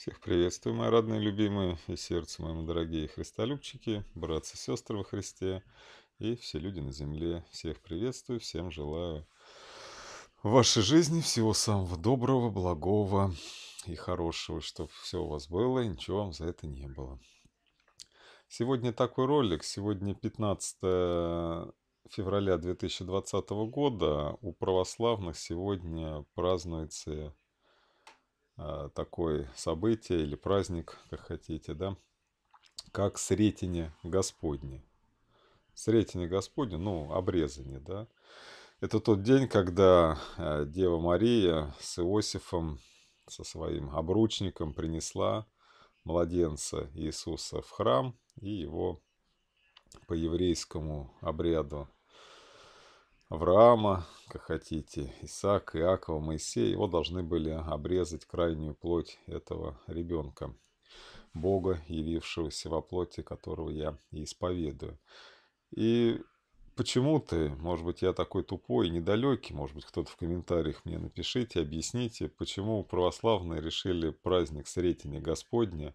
Всех приветствую, мои родные, любимые и сердце моему дорогие христолюбчики, братцы и сестры во Христе и все люди на земле. Всех приветствую, всем желаю в вашей жизни всего самого доброго, благого и хорошего, чтобы все у вас было и ничего вам за это не было. Сегодня такой ролик, сегодня 15 февраля 2020 года у православных сегодня празднуется а, такое событие или праздник, как хотите, да, как Сретение Господне. Сретение Господне, ну, обрезание, да. Это тот день, когда а, Дева Мария с Иосифом, со своим обручником принесла младенца Иисуса в храм и его по еврейскому обряду Авраама, как хотите, Исаак, Иакова, Моисей, его должны были обрезать крайнюю плоть этого ребенка, Бога, явившегося во плоти, которого я и исповедую. И почему ты, может быть, я такой тупой и недалекий, может быть, кто-то в комментариях мне напишите, объясните, почему православные решили праздник Сретения Господня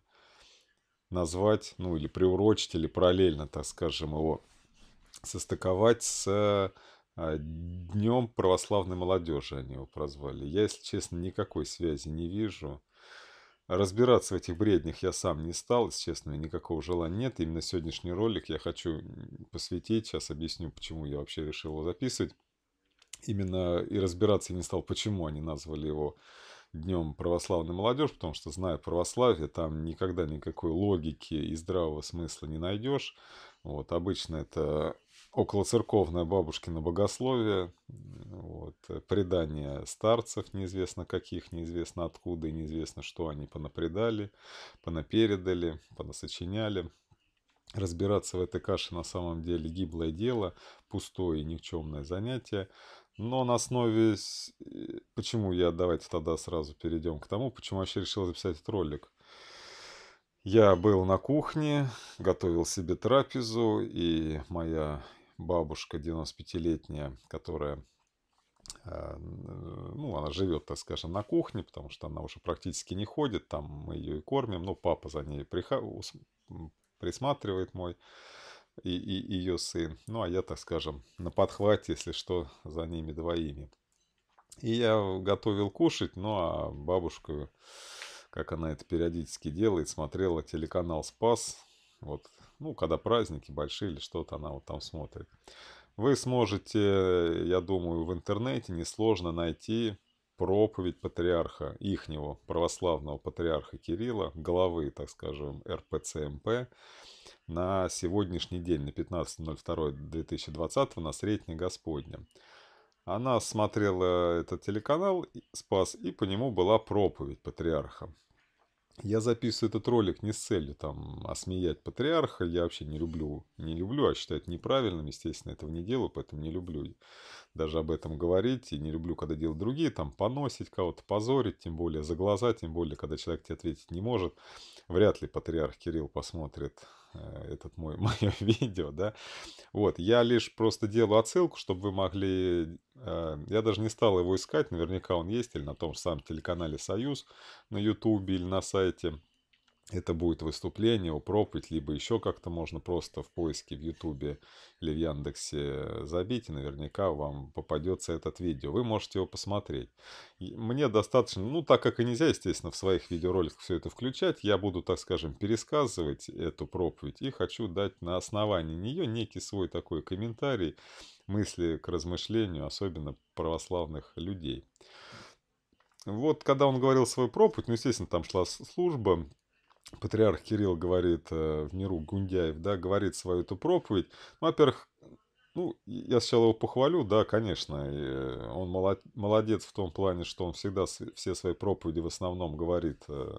назвать, ну, или приурочить, или параллельно, так скажем, его состыковать с а, Днем православной молодежи они его прозвали. Я, если честно, никакой связи не вижу. Разбираться в этих бреднях я сам не стал, если честно, никакого желания нет. Именно сегодняшний ролик я хочу посвятить. Сейчас объясню, почему я вообще решил его записывать. Именно и разбираться я не стал, почему они назвали его Днем православной молодежи, потому что, зная православие, там никогда никакой логики и здравого смысла не найдешь. Вот, обычно это околоцерковное бабушкино богословие, вот, э, предание старцев, неизвестно каких, неизвестно откуда, и неизвестно, что они понапредали, понапередали, понасочиняли. Разбираться в этой каше на самом деле гиблое дело, пустое и никчемное занятие. Но на основе... Э, почему я... Давайте тогда сразу перейдем к тому, почему я вообще решил записать этот ролик. Я был на кухне, готовил себе трапезу, и моя бабушка 95-летняя, которая а, ну, она живет, так скажем, на кухне, потому что она уже практически не ходит, там мы ее и кормим, но папа за ней присматривает мой и, и ее сын. Ну, а я, так скажем, на подхвате, если что, за ними двоими. И я готовил кушать, ну, а бабушку, как она это периодически делает, смотрела телеканал «Спас», вот ну, когда праздники большие или что-то, она вот там смотрит. Вы сможете, я думаю, в интернете несложно найти проповедь патриарха, ихнего православного патриарха Кирилла, главы, так скажем, РПЦМП, эм на сегодняшний день, на 15.02.2020 на Средне Господня. Она смотрела этот телеканал, спас, и по нему была проповедь патриарха. Я записываю этот ролик не с целью там осмеять патриарха, я вообще не люблю, не люблю, а считаю это неправильным, естественно, этого не делаю, поэтому не люблю даже об этом говорить, и не люблю, когда делают другие, там поносить кого-то, позорить, тем более за глаза, тем более, когда человек тебе ответить не может. Вряд ли патриарх Кирилл посмотрит Э, этот мой, мое видео, да. Вот, я лишь просто делаю отсылку, чтобы вы могли... Э, я даже не стал его искать, наверняка он есть, или на том же самом телеканале «Союз» на YouTube или на сайте это будет выступление, у проповедь, либо еще как-то можно просто в поиске в Ютубе или в Яндексе э, забить, и наверняка вам попадется этот видео. Вы можете его посмотреть. Мне достаточно, ну так как и нельзя, естественно, в своих видеороликах все это включать, я буду, так скажем, пересказывать эту проповедь и хочу дать на основании нее некий свой такой комментарий, мысли к размышлению, особенно православных людей. Вот когда он говорил свою проповедь, ну, естественно, там шла служба, патриарх Кирилл говорит э, в миру Гундяев, да, говорит свою эту проповедь. Ну, во-первых, ну, я сначала его похвалю, да, конечно, э, он молодец в том плане, что он всегда все свои проповеди в основном говорит э,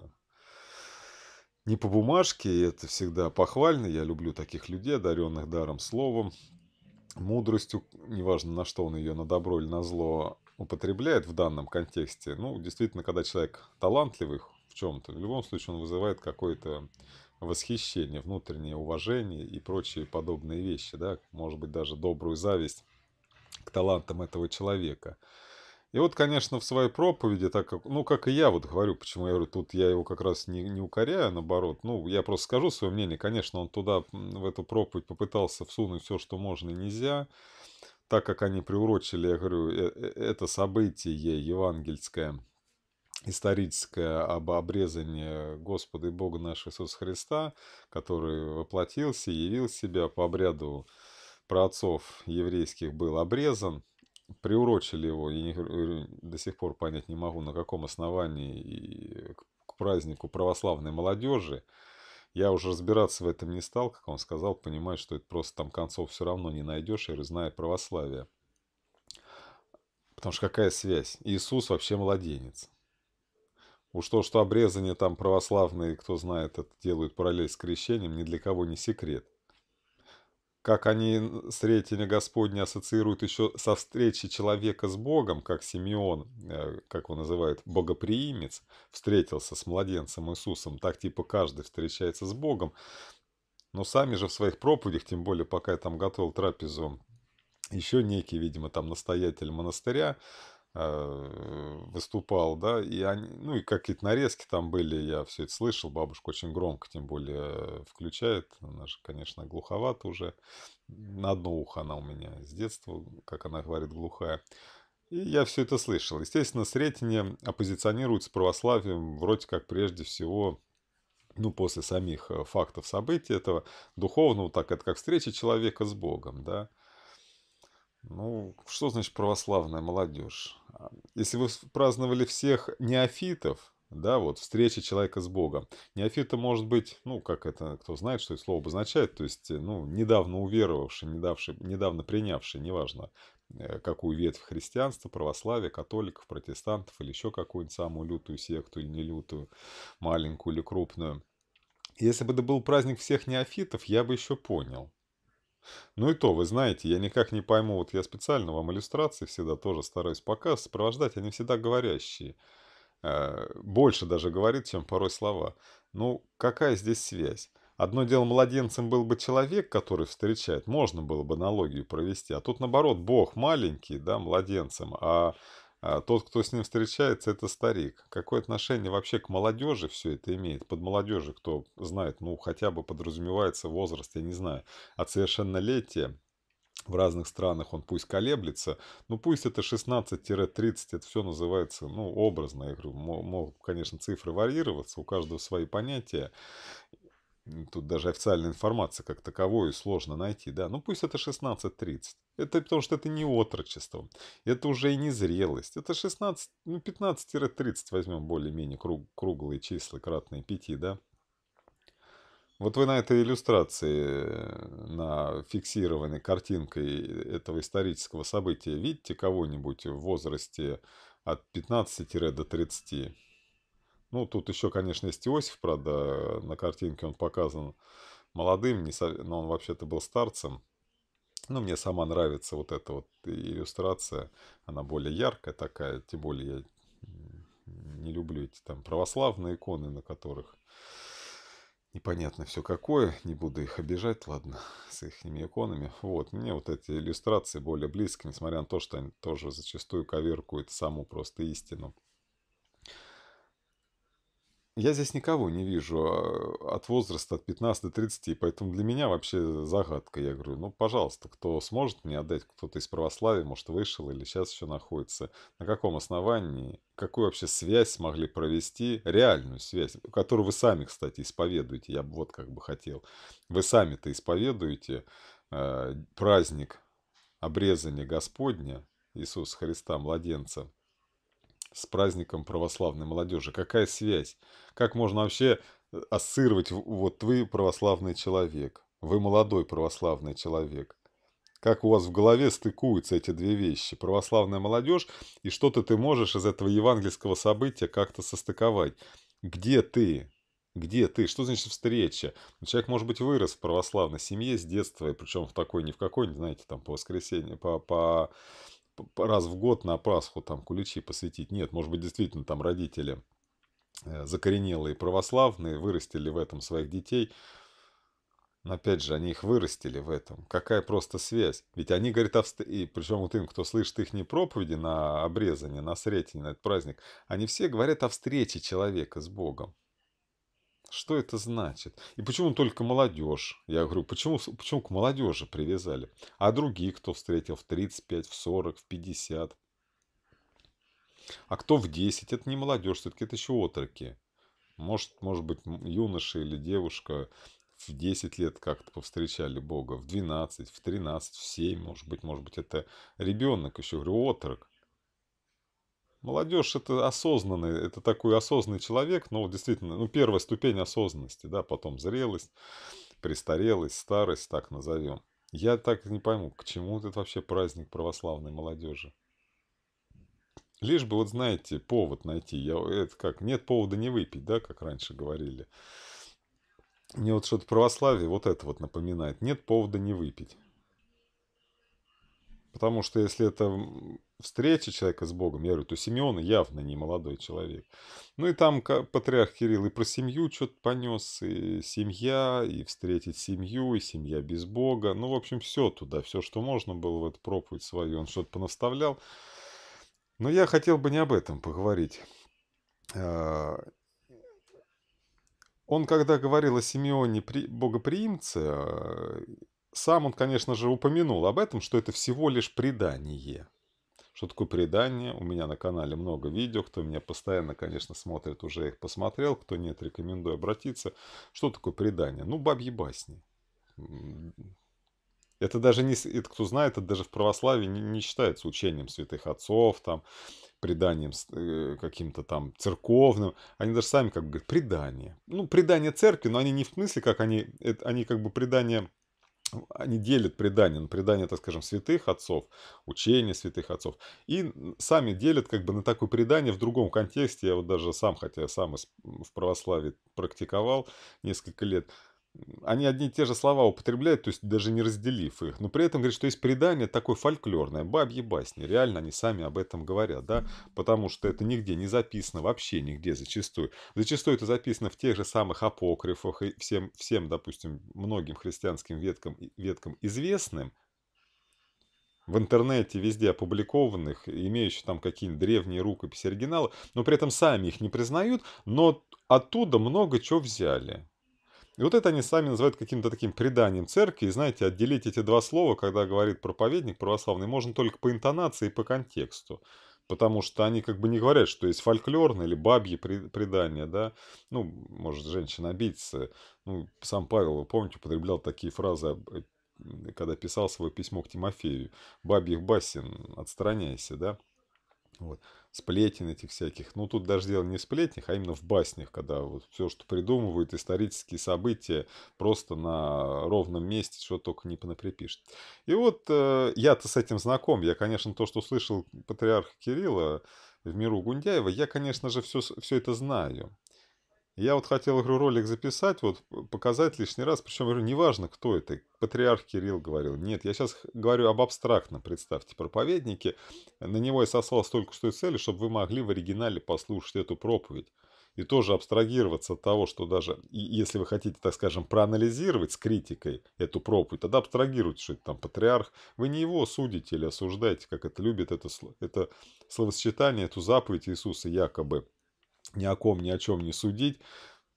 не по бумажке, и это всегда похвально, я люблю таких людей, одаренных даром словом, мудростью, неважно на что он ее, на добро или на зло употребляет в данном контексте. Ну, действительно, когда человек талантливый, чем-то. В любом случае он вызывает какое-то восхищение, внутреннее уважение и прочие подобные вещи, да, может быть, даже добрую зависть к талантам этого человека. И вот, конечно, в своей проповеди, так как, ну, как и я вот говорю, почему я говорю, тут я его как раз не, не укоряю, а наоборот, ну, я просто скажу свое мнение, конечно, он туда, в эту проповедь попытался всунуть все, что можно и нельзя, так как они приурочили, я говорю, э, э, это событие евангельское – историческое об обрезании Господа и Бога нашего Иисуса Христа, который воплотился, явил себя по обряду праотцов еврейских был обрезан, приурочили его, я не, до сих пор понять не могу, на каком основании, и к празднику православной молодежи. Я уже разбираться в этом не стал, как он сказал, понимая, что это просто там концов все равно не найдешь, и зная православие. Потому что какая связь? Иисус вообще младенец. Уж то, что обрезание там православные, кто знает, это делают параллель с крещением, ни для кого не секрет. Как они Сретение Господне ассоциируют еще со встречи человека с Богом, как Симеон, э, как его называют, богоприимец, встретился с младенцем Иисусом, так типа каждый встречается с Богом. Но сами же в своих проповедях, тем более пока я там готовил трапезу, еще некий, видимо, там настоятель монастыря, Э, выступал, да, и они, ну и какие-то нарезки там были, я все это слышал, бабушка очень громко, тем более включает, она же, конечно, глуховата уже, на одно ухо она у меня с детства, как она говорит, глухая. И я все это слышал. Естественно, Сретение оппозиционируется православием вроде как прежде всего ну, после самих э, фактов событий этого духовного, так это как встреча человека с Богом, да, ну, что значит православная молодежь? А, если вы праздновали всех неофитов, да, вот, встреча человека с Богом. Неофита может быть, ну, как это, кто знает, что это слово обозначает, то есть, ну, недавно уверовавший, недавший, недавно принявший, неважно, э, какую ветвь христианства, православия, католиков, протестантов или еще какую-нибудь самую лютую секту или не лютую, маленькую или крупную. Если бы это был праздник всех неофитов, я бы еще понял. Ну и то, вы знаете, я никак не пойму, вот я специально вам иллюстрации всегда тоже стараюсь пока сопровождать, они всегда говорящие. Э, больше даже говорит, чем порой слова. Ну, какая здесь связь? Одно дело, младенцем был бы человек, который встречает, можно было бы аналогию провести, а тут, наоборот, Бог маленький, да, младенцем, а а, тот, кто с ним встречается, это старик. Какое отношение вообще к молодежи все это имеет? Под молодежи, кто знает, ну, хотя бы подразумевается возраст, я не знаю, от совершеннолетия в разных странах он пусть колеблется, но ну, пусть это 16-30, это все называется, ну, образно, я говорю, могут, конечно, цифры варьироваться, у каждого свои понятия, Тут даже официальная информация как таковой сложно найти, да. Ну пусть это 16-30. Это потому что это не отрочество. Это уже и не зрелость. Это 16, ну 15-30 возьмем более-менее круг, круглые числа, кратные 5, да. Вот вы на этой иллюстрации, э, на фиксированной картинкой этого исторического события видите кого-нибудь в возрасте от 15 до 30? Ну, тут еще, конечно, есть Иосиф, правда, на картинке он показан молодым, не со... но он вообще-то был старцем. Ну, мне сама нравится вот эта вот иллюстрация, она более яркая такая, тем более я не люблю эти там православные иконы, на которых непонятно все какое, не буду их обижать, ладно, с их иконами. Вот, мне вот эти иллюстрации более близко, несмотря на то, что они тоже зачастую коверкуют саму просто истину я здесь никого не вижу а, от возраста от 15 до 30, поэтому для меня вообще загадка. Я говорю, ну, пожалуйста, кто сможет мне отдать, кто-то из православия, может, вышел или сейчас еще находится, на каком основании, какую вообще связь смогли провести, реальную связь, которую вы сами, кстати, исповедуете, я вот как бы хотел. Вы сами-то исповедуете э, праздник обрезания Господня, Иисуса Христа, младенца, с праздником православной молодежи? Какая связь? Как можно вообще э, ассоциировать, вот вы православный человек, вы молодой православный человек? Как у вас в голове стыкуются эти две вещи, православная молодежь, и что-то ты можешь из этого евангельского события как-то состыковать? Где ты? Где ты? Что значит встреча? Ну, человек, может быть, вырос в православной семье с детства, и причем в такой, не в какой, знаете, там, по воскресенье, по, по раз в год на Пасху там куличи посвятить. Нет, может быть, действительно там родители э, закоренелые православные вырастили в этом своих детей. Но опять же, они их вырастили в этом. Какая просто связь? Ведь они, говорят, авст... и причем вот им, кто слышит их не проповеди на обрезание, на сретение, на этот праздник, они все говорят о встрече человека с Богом. Что это значит? И почему только молодежь? Я говорю, почему, почему к молодежи привязали? А другие, кто встретил в 35, в 40, в 50? А кто в 10? Это не молодежь, все-таки это еще отроки. Может, может быть, юноша или девушка в 10 лет как-то повстречали Бога, в 12, в 13, в 7, может быть, может быть, это ребенок еще, говорю, отрок. Молодежь это осознанный, это такой осознанный человек, но ну, действительно, ну, первая ступень осознанности, да, потом зрелость, престарелость, старость, так назовем. Я так не пойму, к чему этот вообще праздник православной молодежи? Лишь бы, вот знаете, повод найти. Я, это как, нет повода не выпить, да, как раньше говорили. Мне вот что-то православие вот это вот напоминает. Нет повода не выпить. Потому что если это встреча человека с Богом, я говорю, то Симеон явно не молодой человек. Ну и там патриарх Кирилл и про семью что-то понес, и семья, и встретить семью, и семья без Бога. Ну, в общем, все туда, все, что можно было в эту проповедь свою, он что-то понаставлял. Но я хотел бы не об этом поговорить. А, он, когда говорил о Симеоне богоприимце, а, сам он, конечно же, упомянул об этом, что это всего лишь предание. Что такое предание? У меня на канале много видео. Кто меня постоянно, конечно, смотрит, уже их посмотрел. Кто нет, рекомендую обратиться. Что такое предание? Ну, бабьи басни. Это даже не... Это, кто знает, это даже в православии не, не считается учением святых отцов, там, преданием э, каким-то там церковным. Они даже сами как бы говорят, предание. Ну, предание церкви, но они не в смысле, как они... Это, они как бы предание они делят предание, на ну, предания, так скажем, святых отцов, учение святых отцов, и сами делят как бы на такое предание в другом контексте. Я вот даже сам, хотя я сам в православии практиковал несколько лет, они одни и те же слова употребляют, то есть даже не разделив их. Но при этом говорит, что есть предание такое фольклорное, бабьи басни. Реально они сами об этом говорят, да, потому что это нигде не записано, вообще нигде зачастую. Зачастую это записано в тех же самых апокрифах и всем, всем допустим, многим христианским веткам, веткам известным, в интернете везде опубликованных, имеющих там какие-нибудь древние рукописи оригинала, но при этом сами их не признают, но оттуда много чего взяли. И вот это они сами называют каким-то таким преданием церкви. И знаете, отделить эти два слова, когда говорит проповедник православный, можно только по интонации и по контексту. Потому что они как бы не говорят, что есть фольклорные или бабьи предания, да. Ну, может, женщина обидится. Ну, сам Павел, вы помните, употреблял такие фразы, э, когда писал свое письмо к Тимофею. «Бабьих басен, отстраняйся», да. Вот. Сплетен этих всяких. Ну, тут даже дело не в сплетнях, а именно в баснях, когда вот все, что придумывают, исторические события, просто на ровном месте, что только не понаприпишет. И вот э, я-то с этим знаком. Я, конечно, то, что слышал патриарха Кирилла в миру Гундяева, я, конечно же, все, все это знаю. Я вот хотел, говорю, ролик записать, вот показать лишний раз, причем, говорю, неважно, кто это, патриарх Кирилл говорил, нет, я сейчас говорю об абстрактном, представьте, проповеднике, на него я сослался только с той целью, чтобы вы могли в оригинале послушать эту проповедь и тоже абстрагироваться от того, что даже если вы хотите, так скажем, проанализировать с критикой эту проповедь, тогда абстрагируйте, что это там патриарх. Вы не его судите или осуждаете, как это любит это, это словосочетание, эту заповедь Иисуса якобы ни о ком, ни о чем не судить,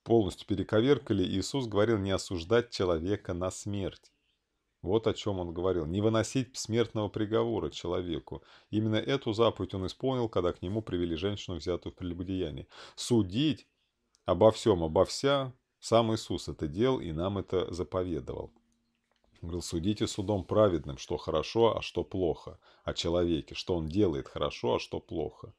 полностью перековеркали. Иисус говорил не осуждать человека на смерть. Вот о чем он говорил. Не выносить смертного приговора человеку. Именно эту заповедь он исполнил, когда к нему привели женщину, взятую в прелюбодеяние. Судить обо всем, обо вся, сам Иисус это делал и нам это заповедовал. Он говорил, судите судом праведным, что хорошо, а что плохо, о человеке, что он делает хорошо, а что плохо.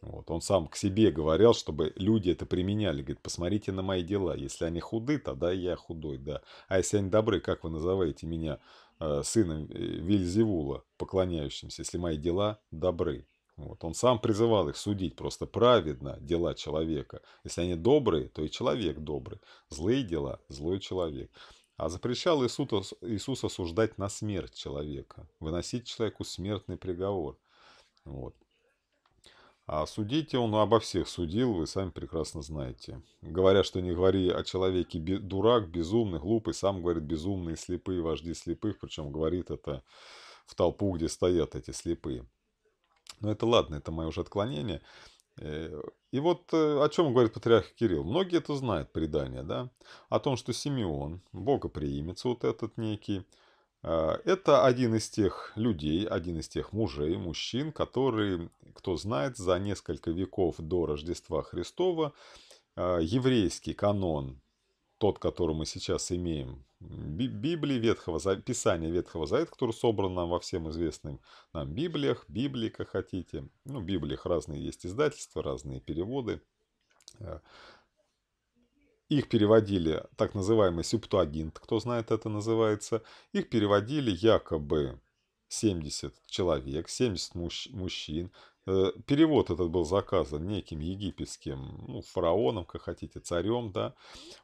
Вот. Он сам к себе говорил, чтобы люди это применяли. Говорит, посмотрите на мои дела. Если они худы, тогда я худой, да. А если они добры, как вы называете меня э, сыном э, Вильзевула, поклоняющимся, если мои дела добры? Вот. Он сам призывал их судить просто праведно дела человека. Если они добрые, то и человек добрый. Злые дела – злой человек. А запрещал Иисус, Иисус осуждать на смерть человека, выносить человеку смертный приговор. Вот. А судите он обо всех судил, вы сами прекрасно знаете. Говоря, что не говори о человеке дурак, безумный, глупый, сам говорит безумные, слепые, вожди слепых, причем говорит это в толпу, где стоят эти слепые. Но это ладно, это мое уже отклонение. Э, и вот э, о чем говорит патриарх Кирилл. Многие это знают, предание, да? О том, что Симеон, богоприимец вот этот некий, а, это один из тех людей, один из тех мужей, мужчин, которые, кто знает, за несколько веков до Рождества Христова а, еврейский канон, тот, который мы сейчас имеем, Библии Ветхого Завета, Писание Ветхого Завета, которое собрано во всем известным нам Библиях, Библика хотите, ну, в Библиях разные есть издательства, разные переводы, а, их переводили так называемый септуагинт, кто знает это называется. Их переводили якобы 70 человек, 70 мужч мужчин. Э, перевод этот был заказан неким египетским ну, фараоном, как хотите, царем. Да?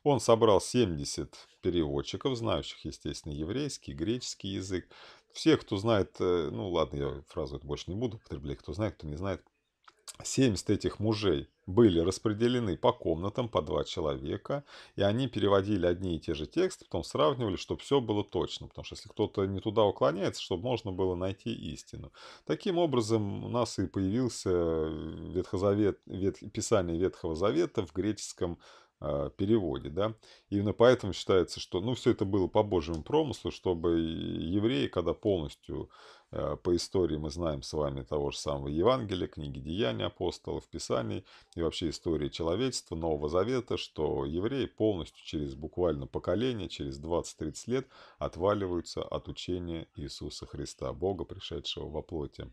Он собрал 70 переводчиков, знающих, естественно, еврейский, греческий язык. Все, кто знает, э, ну ладно, я фразу эту больше не буду употреблять, кто знает, кто не знает, 70 этих мужей были распределены по комнатам по два человека, и они переводили одни и те же тексты, потом сравнивали, чтобы все было точно, потому что если кто-то не туда уклоняется, чтобы можно было найти истину. Таким образом у нас и появился э, Ветхозавет, Вет, Писание Ветхого Завета в греческом э, переводе, да, именно поэтому считается, что, ну, все это было по Божьему промыслу, чтобы евреи, когда полностью Э, по истории мы знаем с вами того же самого Евангелия, книги Деяний апостолов, Писаний и вообще истории человечества Нового Завета, что евреи полностью через буквально поколение, через 20-30 лет отваливаются от учения Иисуса Христа, Бога, пришедшего во плоти.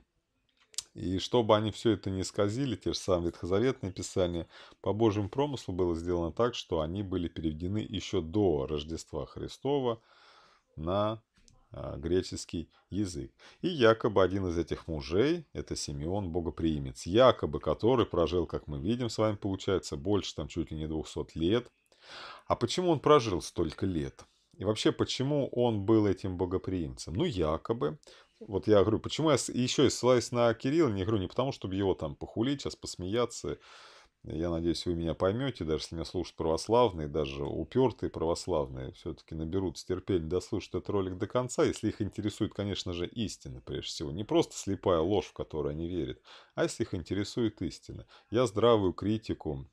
И чтобы они все это не исказили, те же самые ветхозаветные писания, по Божьему промыслу было сделано так, что они были переведены еще до Рождества Христова на а, греческий язык. И якобы один из этих мужей, это Симеон Богоприимец, якобы который прожил, как мы видим с вами, получается, больше там чуть ли не 200 лет. А почему он прожил столько лет? И вообще, почему он был этим богоприимцем? Ну, якобы. Вот я говорю, почему я еще и ссылаюсь на Кирилла, не говорю не потому, чтобы его там похулить, сейчас посмеяться, я надеюсь, вы меня поймете, даже если меня слушают православные, даже упертые православные, все-таки наберут терпения дослушать этот ролик до конца, если их интересует, конечно же, истина, прежде всего. Не просто слепая ложь, в которую они верят, а если их интересует истина. Я здравую критику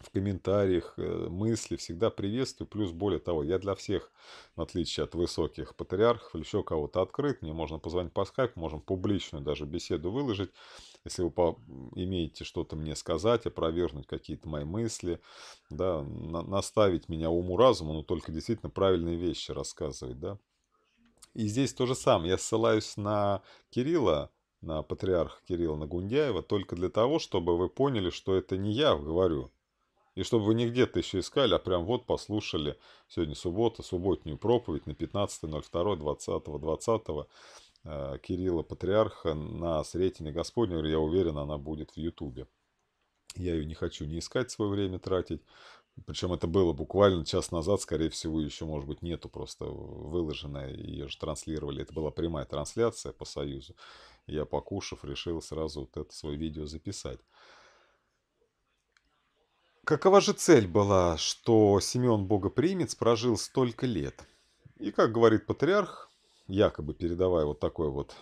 в комментариях, э, мысли всегда приветствую. Плюс, более того, я для всех, в отличие от высоких патриархов или еще кого-то, открыт. Мне можно позвонить по скайпу, можем публичную даже беседу выложить если вы имеете что-то мне сказать, опровергнуть какие-то мои мысли, да, на наставить меня уму-разуму, но только действительно правильные вещи рассказывать, да. И здесь то же самое. Я ссылаюсь на Кирилла, на патриарха Кирилла Нагундяева, только для того, чтобы вы поняли, что это не я говорю. И чтобы вы не где-то еще искали, а прям вот послушали сегодня суббота, субботнюю проповедь на 15.02.20.20. Э, Кирилла Патриарха на Сретение Господня, я уверен, она будет в Ютубе. Я ее не хочу не искать свое время тратить. Причем это было буквально час назад, скорее всего, еще, может быть, нету просто выложенной ее же транслировали. Это была прямая трансляция по Союзу. Я, покушав, решил сразу вот это свое видео записать. Какова же цель была, что Симеон Богопримец прожил столько лет? И, как говорит патриарх, якобы передавая вот такое вот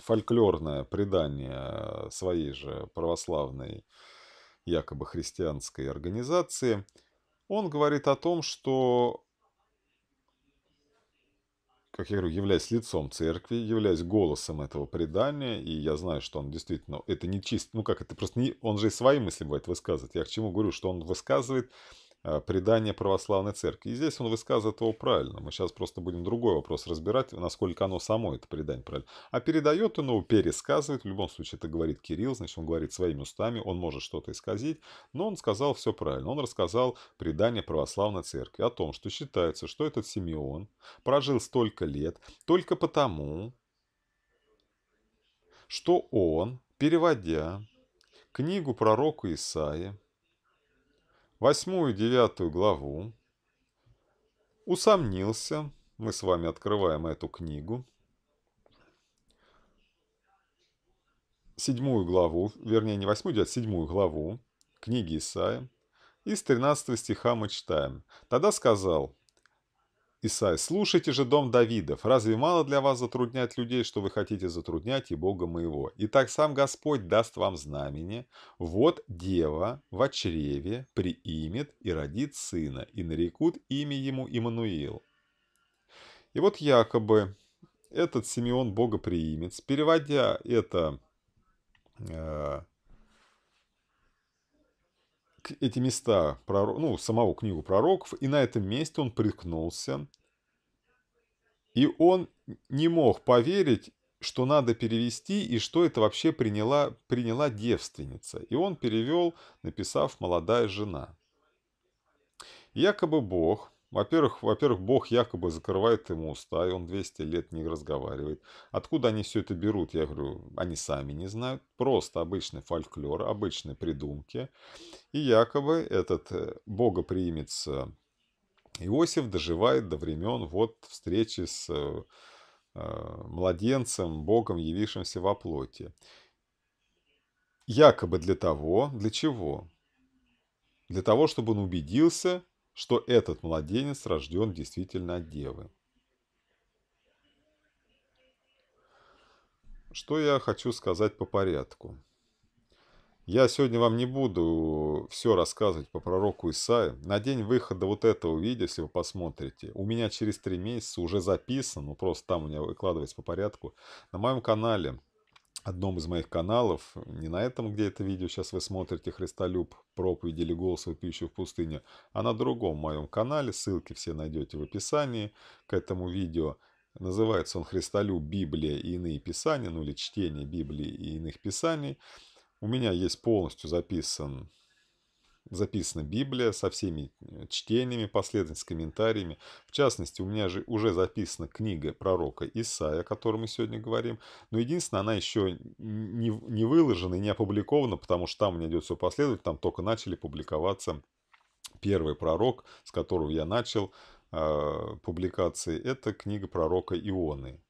фольклорное предание своей же православной, якобы христианской организации, он говорит о том, что, как я говорю, являясь лицом церкви, являясь голосом этого предания, и я знаю, что он действительно, это не чисто, ну как, это просто не, он же и свои мысли бывает высказывает. Я к чему говорю, что он высказывает а, предание православной церкви. И здесь он высказывает его правильно. Мы сейчас просто будем другой вопрос разбирать, насколько оно само, это предание, правильно. А передает он его, пересказывает. В любом случае, это говорит Кирилл, значит, он говорит своими устами, он может что-то исказить. Но он сказал все правильно. Он рассказал предание православной церкви о том, что считается, что этот Симеон прожил столько лет только потому, что он, переводя книгу пророка Исаия, восьмую и девятую главу, усомнился, мы с вами открываем эту книгу, седьмую главу, вернее не восьмую, а седьмую главу книги Исаия, и с 13 стиха мы читаем. «Тогда сказал, Исай, слушайте же дом Давидов, разве мало для вас затруднять людей, что вы хотите затруднять и Бога моего? Итак, сам Господь даст вам знамение, вот дева в чреве приимет и родит сына, и нарекут имя ему Иммануил. И вот якобы этот Симеон Бога приимет, переводя это э, эти места, ну, самого книгу пророков, и на этом месте он приткнулся. И он не мог поверить, что надо перевести и что это вообще приняла, приняла девственница. И он перевел, написав «молодая жена». Якобы Бог во-первых, во-первых, Бог якобы закрывает ему уста, и он 200 лет не разговаривает. Откуда они все это берут? Я говорю, они сами не знают. Просто обычный фольклор, обычные придумки. И якобы этот э, богоприимец э, Иосиф доживает до времен вот встречи с э, младенцем, Богом, явившимся во плоти. Якобы для того, для чего? Для того, чтобы он убедился, что этот младенец рожден действительно от девы. Что я хочу сказать по порядку. Я сегодня вам не буду все рассказывать по пророку Исаи. На день выхода вот этого видео, если вы посмотрите, у меня через три месяца уже записано, ну просто там у меня выкладывается по порядку, на моем канале одном из моих каналов, не на этом, где это видео сейчас вы смотрите, «Христолюб. Проповедь или голос, вопиющий в пустыне», а на другом моем канале, ссылки все найдете в описании к этому видео. Называется он «Христолюб. Библия и иные писания», ну или «Чтение Библии и иных писаний». У меня есть полностью записан записана Библия со всеми э, чтениями, последовательно с комментариями. В частности, у меня же уже записана книга пророка Исаия, о которой мы сегодня говорим. Но единственное, она еще не, не выложена и не опубликована, потому что там у меня идет все последовательно, там только начали публиковаться первый пророк, с которого я начал э, публикации, это книга пророка Ионы.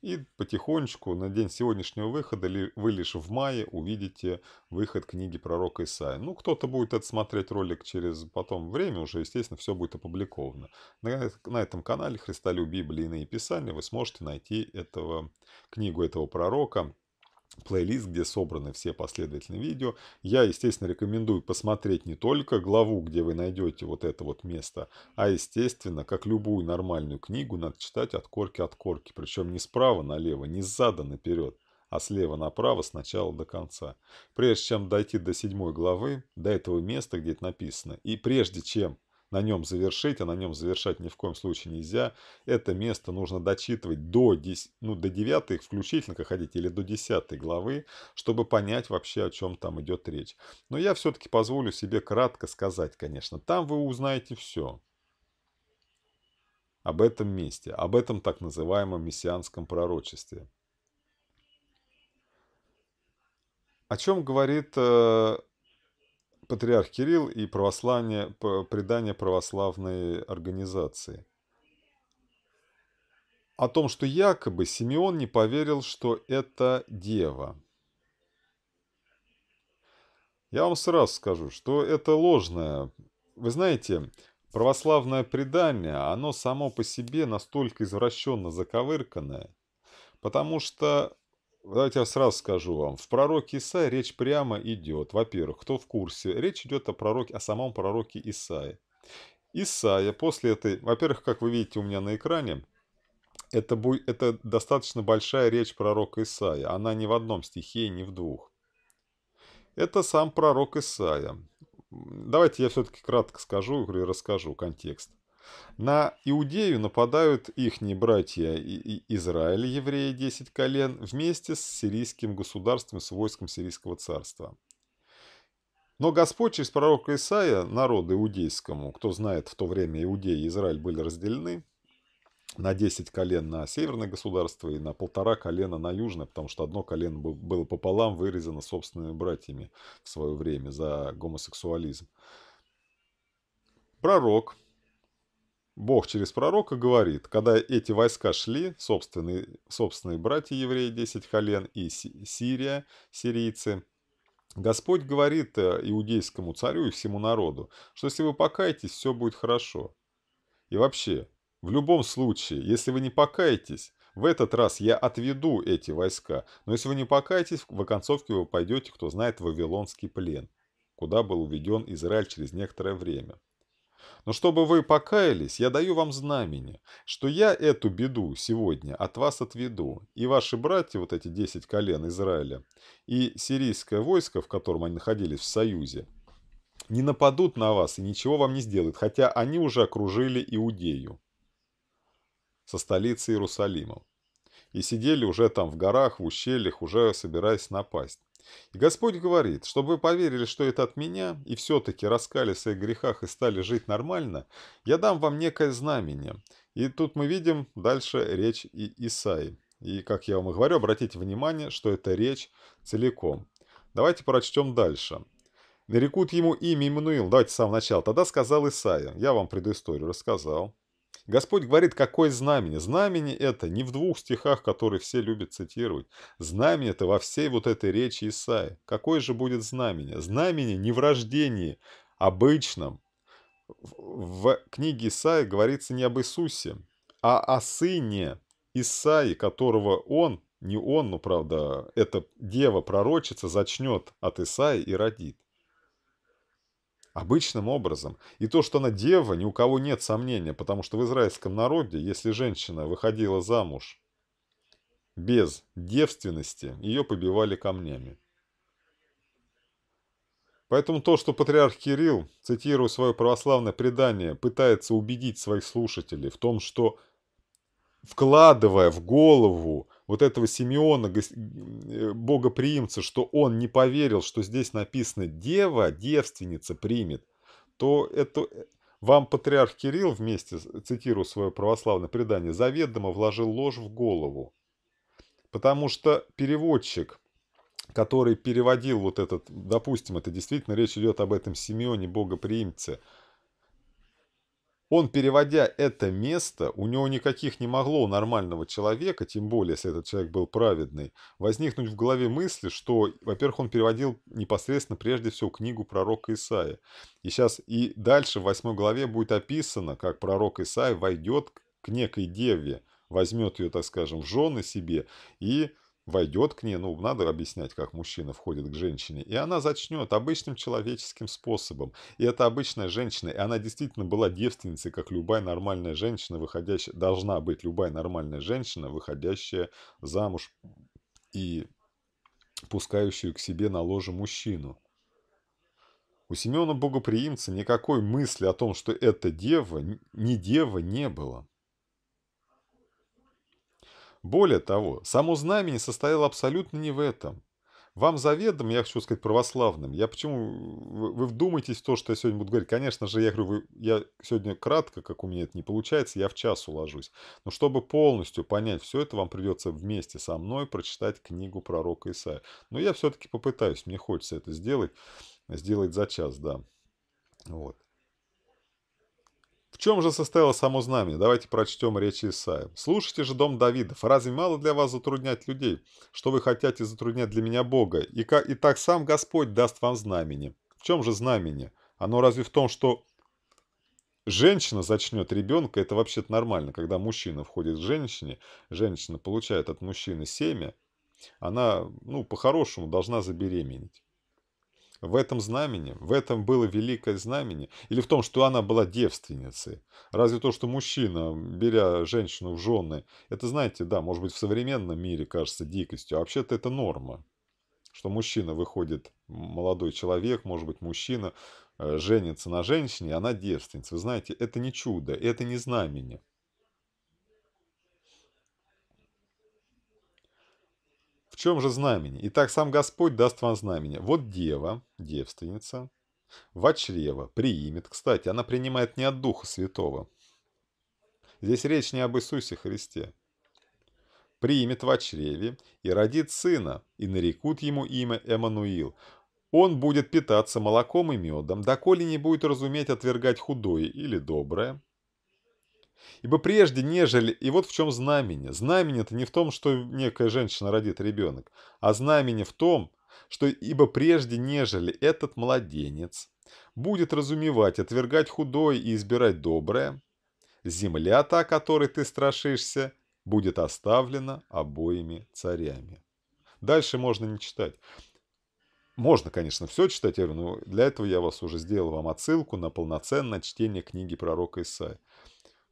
И потихонечку на день сегодняшнего выхода ли вы лишь в мае увидите выход книги пророка Исаия. Ну, кто-то будет отсмотреть ролик через потом время, уже, естественно, все будет опубликовано. На, на этом канале «Христолюб, Библии, и писания» вы сможете найти этого, книгу этого пророка, плейлист, где собраны все последовательные видео. Я, естественно, рекомендую посмотреть не только главу, где вы найдете вот это вот место, а, естественно, как любую нормальную книгу, надо читать от корки от корки. Причем не справа налево, не сзада наперед, а слева направо с начала до конца. Прежде чем дойти до седьмой главы, до этого места, где это написано, и прежде чем на нем завершить, а на нем завершать ни в коем случае нельзя. Это место нужно дочитывать до, 10, ну, до 9 включительно, как хотите, или до 10 главы, чтобы понять вообще, о чем там идет речь. Но я все-таки позволю себе кратко сказать, конечно. Там вы узнаете все об этом месте, об этом так называемом мессианском пророчестве. О чем говорит э, патриарх Кирилл и православие, предание православной организации. О том, что якобы Симеон не поверил, что это дева. Я вам сразу скажу, что это ложное. Вы знаете, православное предание, оно само по себе настолько извращенно заковырканное, потому что Давайте я сразу скажу вам. В пророке Исаии речь прямо идет. Во-первых, кто в курсе, речь идет о, пророке, о самом пророке Исаии. Исаия после этой... Во-первых, как вы видите у меня на экране, это, будет, это достаточно большая речь пророка Исаия. Она не в одном стихе, не в двух. Это сам пророк Исаия. Давайте я все-таки кратко скажу и расскажу контекст. На Иудею нападают ихние братья и Израиль, евреи 10 колен, вместе с сирийским государством, с войском сирийского царства. Но Господь через пророка Исаия народу иудейскому, кто знает, в то время Иудеи и Израиль были разделены на 10 колен на северное государство и на полтора колена на южное, потому что одно колено было пополам вырезано собственными братьями в свое время за гомосексуализм. Пророк Бог через пророка говорит, когда эти войска шли, собственные, собственные братья евреи 10 колен и Сирия, сирийцы, Господь говорит э, иудейскому царю и всему народу, что если вы покаетесь, все будет хорошо. И вообще, в любом случае, если вы не покаетесь, в этот раз я отведу эти войска, но если вы не покаетесь, в оконцовке вы пойдете, кто знает, в Вавилонский плен, куда был уведен Израиль через некоторое время. Но чтобы вы покаялись, я даю вам знамение, что я эту беду сегодня от вас отведу, и ваши братья, вот эти десять колен Израиля, и сирийское войско, в котором они находились в союзе, не нападут на вас и ничего вам не сделают, хотя они уже окружили Иудею со столицы Иерусалима. И сидели уже там в горах, в ущельях, уже собираясь напасть. И Господь говорит, чтобы вы поверили, что это от меня, и все-таки раскали в своих грехах и стали жить нормально, я дам вам некое знамение. И тут мы видим дальше речь и Исаи. И, как я вам и говорю, обратите внимание, что это речь целиком. Давайте прочтем дальше. Нарекут ему имя Иммануил. Давайте с самого начала. Тогда сказал Исаия. Я вам предысторию рассказал. Господь говорит, какое знамение? Знамение это не в двух стихах, которые все любят цитировать. Знамение это во всей вот этой речи Исаия. Какое же будет знамение? Знамение не в рождении обычном. В книге Исаия говорится не об Иисусе, а о сыне Исаи, которого он, не он, но правда, эта дева-пророчица зачнет от Исаи и родит обычным образом. И то, что она дева, ни у кого нет сомнения, потому что в израильском народе, если женщина выходила замуж без девственности, ее побивали камнями. Поэтому то, что патриарх Кирилл, цитируя свое православное предание, пытается убедить своих слушателей в том, что вкладывая в голову вот этого Симеона, э, богоприимца, что он не поверил, что здесь написано «дева, девственница примет», то это э, вам патриарх Кирилл вместе, цитирую свое православное предание, заведомо вложил ложь в голову. Потому что переводчик, который переводил вот этот, допустим, это действительно речь идет об этом Симеоне Богоприимце, он, переводя это место, у него никаких не могло у нормального человека, тем более, если этот человек был праведный, возникнуть в голове мысли, что, во-первых, он переводил непосредственно прежде всего книгу пророка Исаия. И сейчас и дальше в 8 главе будет описано, как пророк Исаия войдет к некой деве, возьмет ее, так скажем, в жены себе и войдет к ней, ну, надо объяснять, как мужчина входит к женщине, и она зачнет обычным человеческим способом. И это обычная женщина, и она действительно была девственницей, как любая нормальная женщина, выходящая, должна быть любая нормальная женщина, выходящая замуж и пускающую к себе на ложе мужчину. У Семена Богоприимца никакой мысли о том, что это дева, не дева, не было. Более того, само знамение состояло абсолютно не в этом. Вам заведомо, я хочу сказать, православным. Я почему... Вы, вы вдумайтесь в то, что я сегодня буду говорить. Конечно же, я говорю, вы, я сегодня кратко, как у меня это не получается, я в час уложусь. Но чтобы полностью понять все это, вам придется вместе со мной прочитать книгу пророка Исаия. Но я все-таки попытаюсь, мне хочется это сделать. Сделать за час, да. Вот. В чем же состояло само знамя? Давайте прочтем речи Исаия. «Слушайте же, дом Давидов, разве мало для вас затруднять людей? Что вы хотите затруднять для меня Бога? И, как, и так сам Господь даст вам знамени». В чем же знамени? Оно разве в том, что женщина зачнет ребенка, это вообще-то нормально. Когда мужчина входит к женщине, женщина получает от мужчины семя, она, ну, по-хорошему должна забеременеть. В этом знамени, в этом было великое знамение, или в том, что она была девственницей. Разве то, что мужчина, беря женщину в жены, это, знаете, да, может быть, в современном мире кажется дикостью, а вообще-то это норма, что мужчина выходит, молодой человек, может быть, мужчина, э, женится на женщине, она девственница. Вы знаете, это не чудо, это не знамение. чем же знамение? Итак, сам Господь даст вам знамение. Вот дева, девственница, в чрево приимет. Кстати, она принимает не от Духа Святого. Здесь речь не об Иисусе Христе. Примет в чреве и родит сына, и нарекут ему имя Эммануил. Он будет питаться молоком и медом, доколе не будет разуметь отвергать худое или доброе, Ибо прежде, нежели... И вот в чем знамение. Знамение-то не в том, что некая женщина родит ребенок, а знамение в том, что ибо прежде, нежели этот младенец будет разумевать, отвергать худое и избирать доброе, земля та, которой ты страшишься, будет оставлена обоими царями. Дальше можно не читать. Можно, конечно, все читать, но для этого я вас уже сделал вам отсылку на полноценное чтение книги пророка Исаия.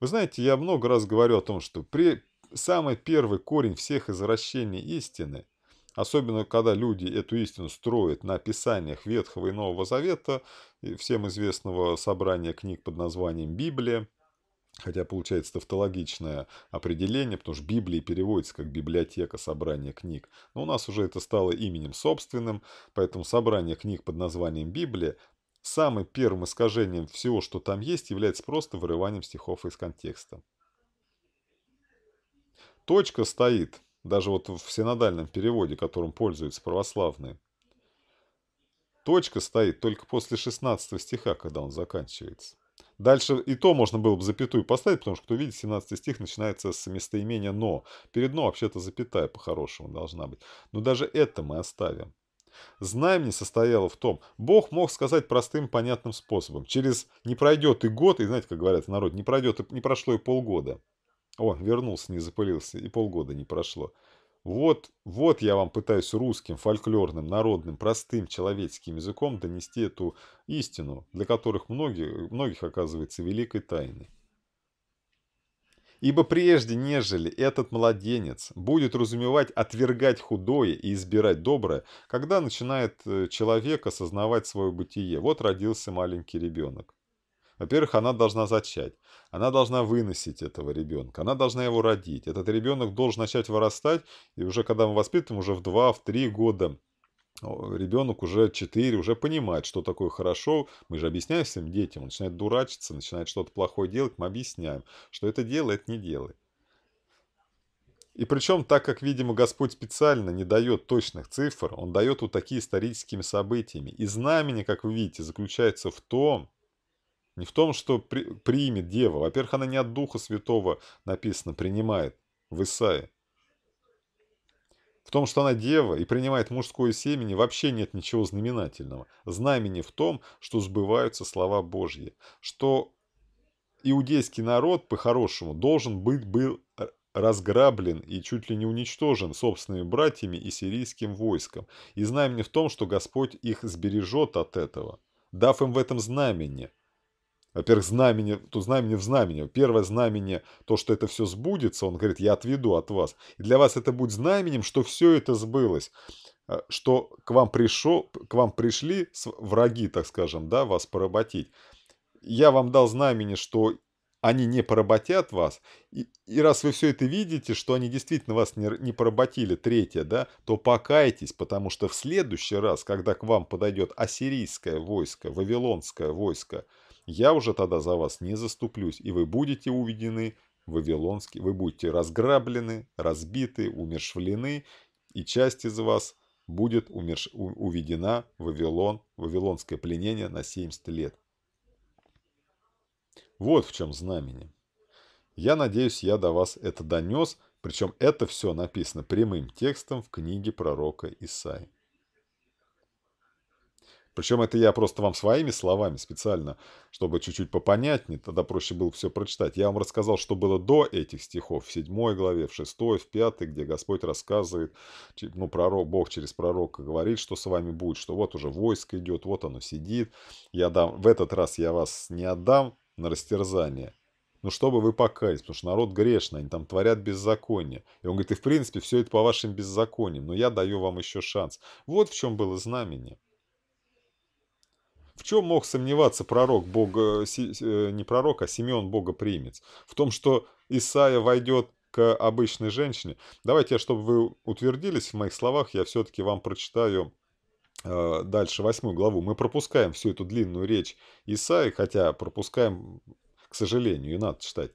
Вы знаете, я много раз говорю о том, что при... самый первый корень всех извращений истины, особенно когда люди эту истину строят на писаниях Ветхого и Нового Завета, всем известного собрания книг под названием «Библия», Хотя получается тавтологичное определение, потому что Библия переводится как библиотека, собрания книг. Но у нас уже это стало именем собственным, поэтому собрание книг под названием Библия Самым первым искажением всего, что там есть, является просто вырыванием стихов из контекста. Точка стоит, даже вот в синодальном переводе, которым пользуются православные. Точка стоит только после 16 стиха, когда он заканчивается. Дальше и то можно было бы запятую поставить, потому что, кто видит, 17 стих начинается с местоимения «но». Перед «но» вообще-то запятая по-хорошему должна быть. Но даже это мы оставим. Знамение состояло в том, Бог мог сказать простым понятным способом. Через «не пройдет и год», и знаете, как говорят народ, «не пройдет и не прошло и полгода». О, вернулся, не запылился, и полгода не прошло. Вот, вот я вам пытаюсь русским, фольклорным, народным, простым человеческим языком донести эту истину, для которых многих, многих оказывается великой тайной. Ибо прежде, нежели этот младенец будет разумевать отвергать худое и избирать доброе, когда начинает э, человек осознавать свое бытие, вот родился маленький ребенок. Во-первых, она должна зачать, она должна выносить этого ребенка, она должна его родить. Этот ребенок должен начать вырастать, и уже когда мы воспитываем, уже в 2-3 года ребенок уже 4, уже понимает, что такое хорошо. Мы же объясняем всем детям, он начинает дурачиться, начинает что-то плохое делать, мы объясняем, что это делай, это не делай. И причем, так как, видимо, Господь специально не дает точных цифр, Он дает вот такие историческими событиями. И знамение, как вы видите, заключается в том, не в том, что при, примет Дева. Во-первых, она не от Духа Святого написано «принимает» в Исаии. В том, что она дева и принимает мужское семени, вообще нет ничего знаменательного. Знамени в том, что сбываются слова Божьи, что иудейский народ, по-хорошему, должен быть был разграблен и чуть ли не уничтожен собственными братьями и сирийским войском, и знамени в том, что Господь их сбережет от этого, дав им в этом знамение во-первых, знамение, то знамение в знамение. Первое знамение, то, что это все сбудется, он говорит, я отведу от вас. И для вас это будет знаменем, что все это сбылось э, что к вам, пришел, к вам пришли враги, так скажем, да, вас поработить. Я вам дал знамение, что они не поработят вас, и, и раз вы все это видите, что они действительно вас не, не поработили, третье, да, то покайтесь, потому что в следующий раз, когда к вам подойдет ассирийское войско, вавилонское войско, я уже тогда за вас не заступлюсь, и вы будете уведены в Вавилонский, вы будете разграблены, разбиты, умершвлены, и часть из вас будет умерш... уведена в Вавилон, вавилонское пленение на 70 лет. Вот в чем знамение. Я надеюсь, я до вас это донес, причем это все написано прямым текстом в книге пророка Исаи. Причем это я просто вам своими словами специально, чтобы чуть-чуть попонятнее, тогда проще было все прочитать. Я вам рассказал, что было до этих стихов, в седьмой главе, в шестой, в пятой, где Господь рассказывает, ну, пророк, Бог через пророка говорит, что с вами будет, что вот уже войско идет, вот оно сидит, я дам, в этот раз я вас не отдам на растерзание, ну, чтобы вы покаялись, потому что народ грешный, они там творят беззаконие. И он говорит, и в принципе все это по вашим беззакониям, но я даю вам еще шанс. Вот в чем было знамение. В чем мог сомневаться пророк Бога, э, э, не пророк, а Симеон Богоприимец? В том, что Исаия войдет к обычной женщине. Давайте, чтобы вы утвердились в моих словах, я все-таки вам прочитаю э, дальше восьмую главу. Мы пропускаем всю эту длинную речь Исаия, хотя пропускаем, к сожалению, и надо читать.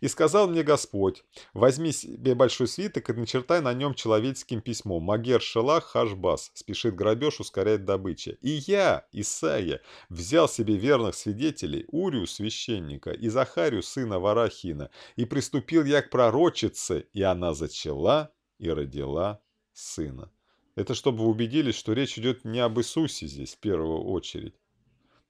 И сказал мне Господь, возьми себе большой свиток и начертай на нем человеческим письмом. Магер Шелах Хашбас спешит грабеж, ускоряет добыча. И я, Исаия, взял себе верных свидетелей, Урию священника и Захарию сына Варахина, и приступил я к пророчице, и она зачала и родила сына. Это чтобы вы убедились, что речь идет не об Иисусе здесь в первую очередь.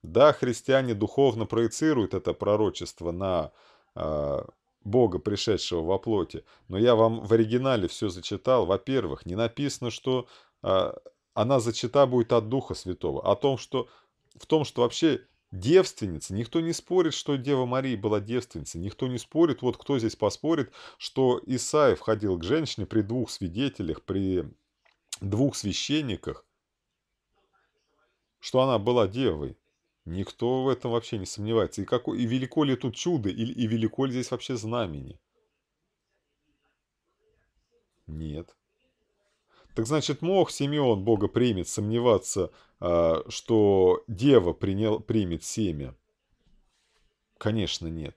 Да, христиане духовно проецируют это пророчество на а, Бога, пришедшего во плоти. Но я вам в оригинале все зачитал. Во-первых, не написано, что а, она зачита будет от Духа Святого. А о том, что в том, что вообще девственница. Никто не спорит, что Дева Мария была девственницей. Никто не спорит, вот кто здесь поспорит, что Исаия входил к женщине при двух свидетелях, при двух священниках, что она была девой. Никто в этом вообще не сомневается. И, какое, и велико ли тут чудо, или и велико ли здесь вообще знамени? Нет. Так значит, мог Симеон Бога примет сомневаться, а, что Дева принял, примет семя? Конечно, нет.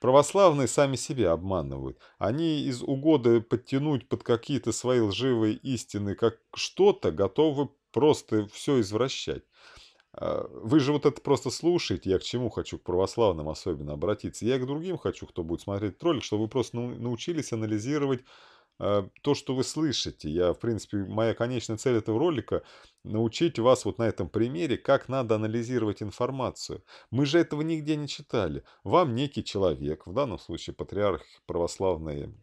Православные сами себя обманывают. Они из угоды подтянуть под какие-то свои лживые истины как что-то готовы просто все извращать. А, вы же вот это просто слушаете. Я к чему хочу, к православным особенно обратиться. Я к другим хочу, кто будет смотреть ролик, чтобы вы просто научились анализировать а, то, что вы слышите. Я, в принципе, моя конечная цель этого ролика – научить вас вот на этом примере, как надо анализировать информацию. Мы же этого нигде не читали. Вам некий человек, в данном случае патриарх православной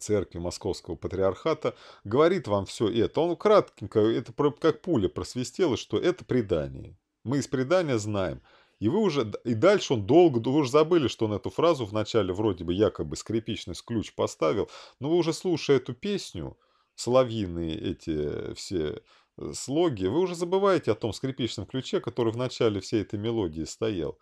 церкви Московского Патриархата, говорит вам все это. Он кратко, это как пуля просвистела, что это предание. Мы из предания знаем. И вы уже, и дальше он долго, вы уже забыли, что он эту фразу вначале вроде бы якобы скрипичность ключ поставил, но вы уже слушая эту песню, соловьиные эти э, все э, слоги, вы уже забываете о том скрипичном ключе, который в начале всей этой мелодии стоял.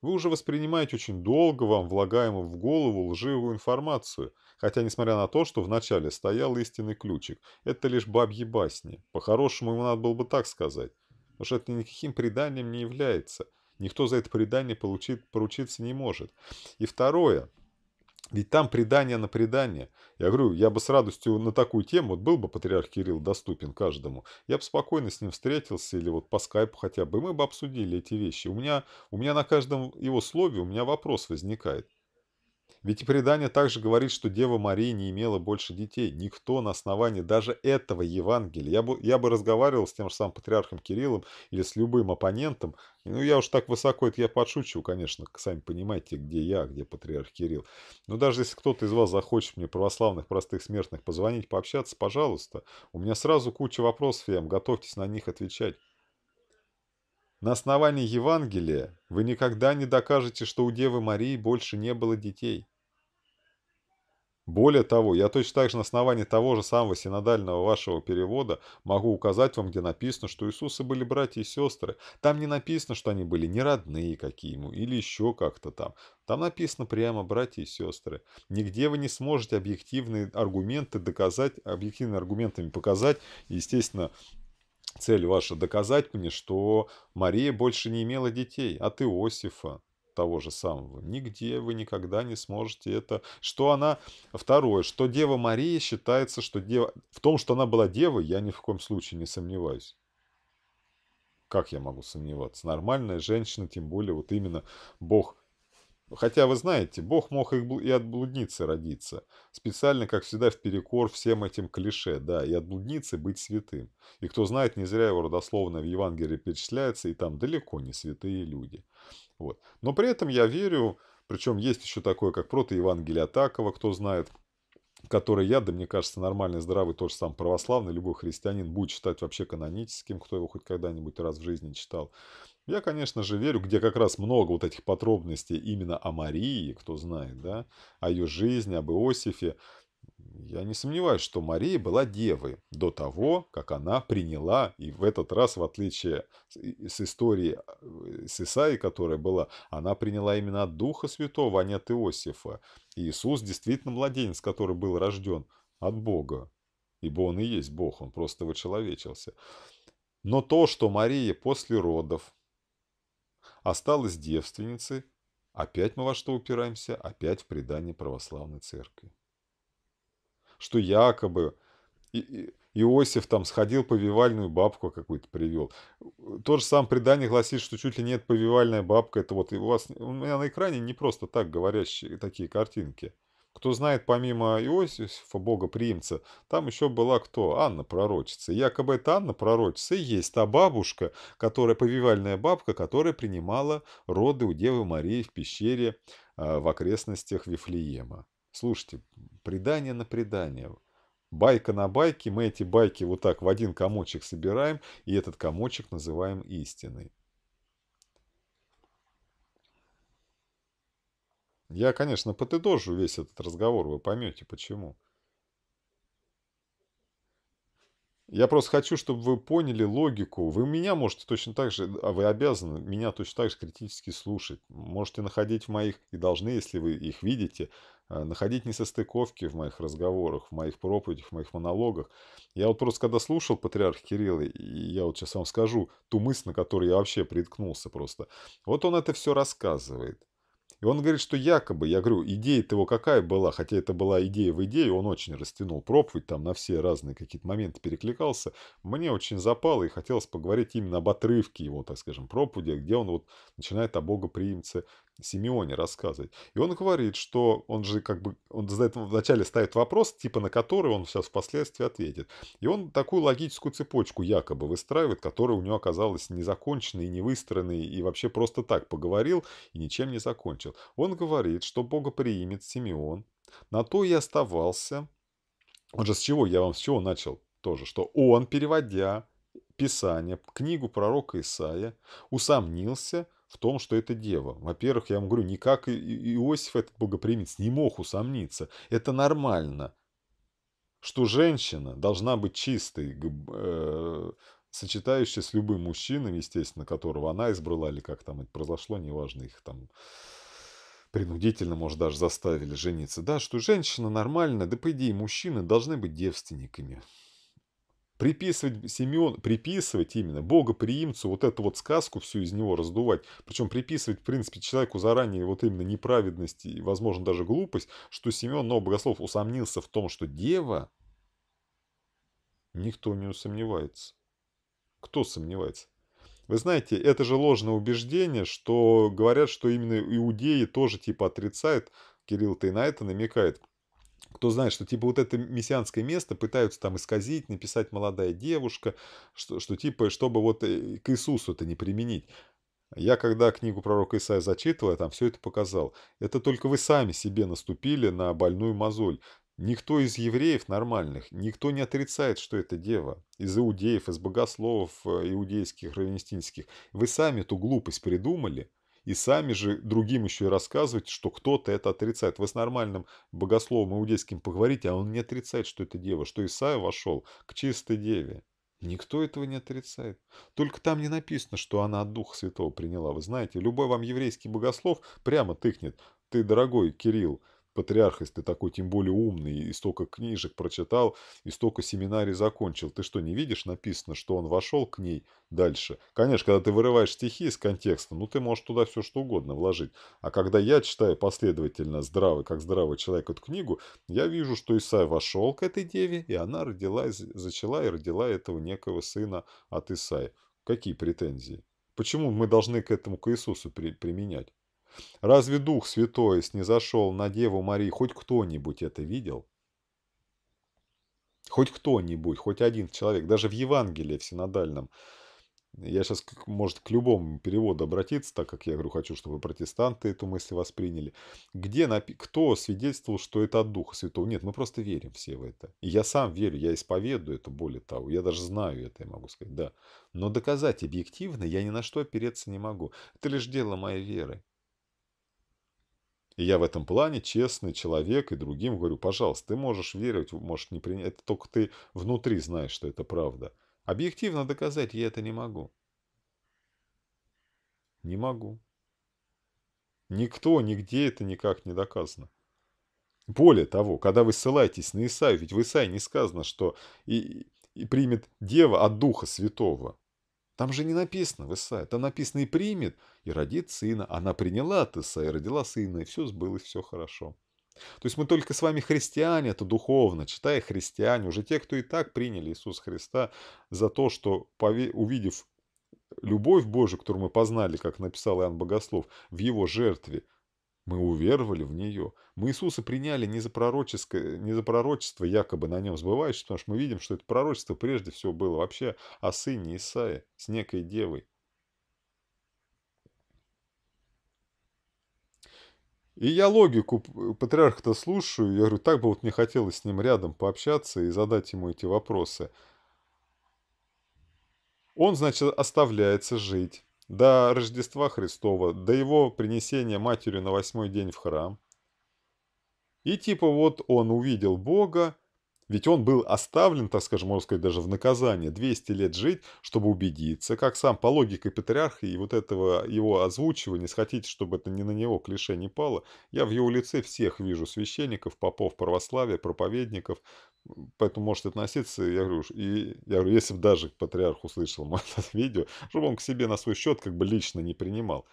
Вы уже воспринимаете очень долго вам влагаемую в голову лживую информацию, хотя несмотря на то, что вначале стоял истинный ключик, это лишь бабьи басни. По-хорошему ему надо было бы так сказать, потому что это никаким преданием не является. Никто за это предание получит, поручиться не может. И второе, ведь там предание на предание. Я говорю, я бы с радостью на такую тему, вот был бы патриарх Кирилл доступен каждому, я бы спокойно с ним встретился или вот по скайпу хотя бы, мы бы обсудили эти вещи. У меня, у меня на каждом его слове у меня вопрос возникает. Ведь и предание также говорит, что Дева Мария не имела больше детей. Никто на основании даже этого Евангелия. Я бы, я бы разговаривал с тем же самым патриархом Кириллом или с любым оппонентом. Ну, я уж так высоко, это я подшучиваю, конечно, сами понимаете, где я, а где патриарх Кирилл. Но даже если кто-то из вас захочет мне, православных, простых смертных, позвонить, пообщаться, пожалуйста. У меня сразу куча вопросов, я вам готовьтесь на них отвечать. На основании Евангелия вы никогда не докажете, что у Девы Марии больше не было детей. Более того, я точно так же на основании того же самого синодального вашего перевода могу указать вам, где написано, что Иисусы были братья и сестры. Там не написано, что они были не родные какие ему или еще как-то там. Там написано прямо «братья и сестры». Нигде вы не сможете объективные аргументы доказать, объективными аргументами показать, естественно, цель ваша доказать мне, что Мария больше не имела детей от а Иосифа того же самого. Нигде вы никогда не сможете это. Что она... Второе, что Дева Мария считается, что Дева... В том, что она была Девой, я ни в коем случае не сомневаюсь. Как я могу сомневаться? Нормальная женщина, тем более вот именно Бог ну, хотя, вы знаете, Бог мог и от блудницы родиться. Специально, как всегда, вперекор всем этим клише, да, и от блудницы быть святым. И кто знает, не зря его родословно в Евангелии перечисляется, и там далеко не святые люди. Вот. Но при этом я верю, причем есть еще такое, как протоевангелие Атакова, кто знает, который я, да мне кажется, нормальный, здравый, тоже сам православный, любой христианин будет читать вообще каноническим, кто его хоть когда-нибудь раз в жизни читал. Я, конечно же, верю, где как раз много вот этих подробностей именно о Марии, кто знает, да, о ее жизни, об Иосифе. Я не сомневаюсь, что Мария была девой до того, как она приняла, и в этот раз, в отличие с истории с э, Исаи, которая была, она приняла именно от Духа Святого, а не от Иосифа. И Иисус действительно младенец, который был рожден от Бога, ибо Он и есть Бог, Он просто вычеловечился. Но то, что Мария после родов осталась девственницей. Опять мы во что упираемся? Опять в предание православной церкви. Что якобы и, и, Иосиф там сходил повивальную бабку какую-то привел. То же самое предание гласит, что чуть ли нет повивальная бабка. Это вот и у вас у меня на экране не просто так говорящие такие картинки. Кто знает, помимо Иосифа, богоприимца, там еще была кто? Анна пророчица. И якобы эта Анна пророчица и есть та бабушка, которая, повивальная бабка, которая принимала роды у Девы Марии в пещере а, в окрестностях Вифлеема. Слушайте, предание на предание. Байка на байке, мы эти байки вот так в один комочек собираем, и этот комочек называем истиной. Я, конечно, потыдожу весь этот разговор, вы поймете почему. Я просто хочу, чтобы вы поняли логику. Вы меня можете точно так же, а вы обязаны меня точно так же критически слушать. Можете находить в моих, и должны, если вы их видите, э, находить несостыковки в моих разговорах, в моих проповедях, в моих монологах. Я вот просто когда слушал патриарха Кирилла, и я вот сейчас вам скажу ту мысль, на которую я вообще приткнулся просто. Вот он это все рассказывает. И он говорит, что якобы, я говорю, идея-то его какая была, хотя это была идея в идее, он очень растянул проповедь, там на все разные какие-то моменты перекликался. Мне очень запало и хотелось поговорить именно об отрывке его, так скажем, проповеди, где он вот начинает о богоприимце Симеоне рассказывает. И он говорит, что он же как бы, он за задает вначале ставит вопрос, типа на который он сейчас впоследствии ответит. И он такую логическую цепочку якобы выстраивает, которая у него оказалась незаконченной невыстроенной, и вообще просто так поговорил и ничем не закончил. Он говорит, что Бога примет Симеон, на то и оставался. Он же с чего, я вам с чего начал тоже, что он, переводя Писание, книгу пророка Исаия, усомнился – в том, что это дева. Во-первых, я вам говорю, никак Иосиф, этот богоприимец, не мог усомниться. Это нормально, что женщина должна быть чистой, э, сочетающей с любым мужчиной, естественно, которого она избрала, или как там это произошло, неважно, их там принудительно, может, даже заставили жениться. Да, что женщина нормальная, да по идее мужчины должны быть девственниками. Приписывать Симеон, приписывать именно богоприимцу, вот эту вот сказку всю из него раздувать, причем приписывать, в принципе, человеку заранее вот именно неправедность и, возможно, даже глупость, что Симеон но Богослов усомнился в том, что дева, никто не усомневается. Кто сомневается? Вы знаете, это же ложное убеждение, что говорят, что именно иудеи тоже типа отрицают. Кирилл-то это намекает кто знает, что типа вот это мессианское место пытаются там исказить, написать молодая девушка, что, что типа, чтобы вот э, к Иисусу это не применить. Я когда книгу пророка Исаия зачитывал, я там все это показал. Это только вы сами себе наступили на больную мозоль. Никто из евреев нормальных, никто не отрицает, что это дева. Из иудеев, из богословов э, иудейских, равенистинских. Вы сами эту глупость придумали – и сами же другим еще и рассказывать, что кто-то это отрицает. Вы с нормальным богословом иудейским поговорите, а он не отрицает, что это дева, что Исаия вошел к чистой деве. Никто этого не отрицает. Только там не написано, что она от Духа Святого приняла. Вы знаете, любой вам еврейский богослов прямо тыкнет. Ты, дорогой Кирилл, патриарх, если ты такой тем более умный, и столько книжек прочитал, и столько семинарий закончил. Ты что, не видишь, написано, что он вошел к ней дальше? Конечно, когда ты вырываешь стихи из контекста, ну ты можешь туда все что угодно вложить. А когда я читаю последовательно здравый, как здравый человек эту книгу, я вижу, что Исай вошел к этой деве, и она родила, зачала и родила этого некого сына от Исаи. Какие претензии? Почему мы должны к этому к Иисусу при, применять? Разве Дух Святой снизошел на Деву Марии? Хоть кто-нибудь это видел? Хоть кто-нибудь, хоть один человек, даже в Евангелии в синодальном. Я сейчас, может, к любому переводу обратиться, так как я говорю, хочу, чтобы протестанты эту мысль восприняли. Где, напи... кто свидетельствовал, что это от Духа Святого? Нет, мы просто верим все в это. И я сам верю, я исповедую это, более того. Я даже знаю это, я могу сказать, да. Но доказать объективно я ни на что опереться не могу. Это лишь дело моей веры. И я в этом плане честный человек, и другим говорю, пожалуйста, ты можешь верить, можешь не принять, это только ты внутри знаешь, что это правда. Объективно доказать я это не могу. Не могу. Никто, нигде это никак не доказано. Более того, когда вы ссылаетесь на Исаию, ведь в Исаии не сказано, что и, и примет Дева от Духа Святого. Там же не написано в Исаии, там написано и примет, и родит сына. Она приняла от Исаии, родила сына, и все сбылось, все хорошо. То есть мы только с вами христиане, это духовно, читая христиане, уже те, кто и так приняли Иисуса Христа за то, что, увидев любовь Божию, которую мы познали, как написал Иоанн Богослов, в его жертве – мы уверовали в нее. Мы Иисуса приняли не за, пророческое, не за пророчество, якобы на нем сбывающееся, потому что мы видим, что это пророчество прежде всего было вообще о сыне Исаия с некой девой. И я логику патриарха-то слушаю, я говорю, так бы вот мне хотелось с ним рядом пообщаться и задать ему эти вопросы. Он, значит, оставляется жить до Рождества Христова, до его принесения матерью на восьмой день в храм. И типа вот он увидел Бога, ведь он был оставлен, так скажем, можно сказать, даже в наказание, 200 лет жить, чтобы убедиться, как сам по логике патриарха и вот этого его озвучивания, если хотите, чтобы это не на него клише не пало, я в его лице всех вижу священников, попов православия, проповедников, поэтому может относиться, я говорю, и, я говорю, если бы даже патриарх услышал это видео, чтобы он к себе на свой счет как бы лично не принимал.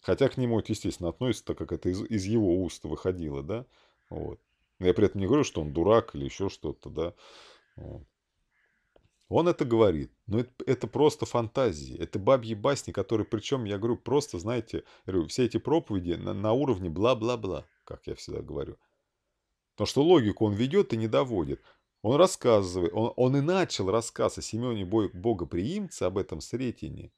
Хотя к нему это, естественно, относится, так как это из, из его уст выходило, да? Вот. Я при этом не говорю, что он дурак или еще что-то, да. Он это говорит, но это, это просто фантазии, это бабьи басни, которые, причем, я говорю, просто, знаете, говорю, все эти проповеди на, на уровне бла-бла-бла, как я всегда говорю. Потому что логику он ведет и не доводит. Он рассказывает, он, он и начал рассказ о Семене Богоприимце, об этом Сретине,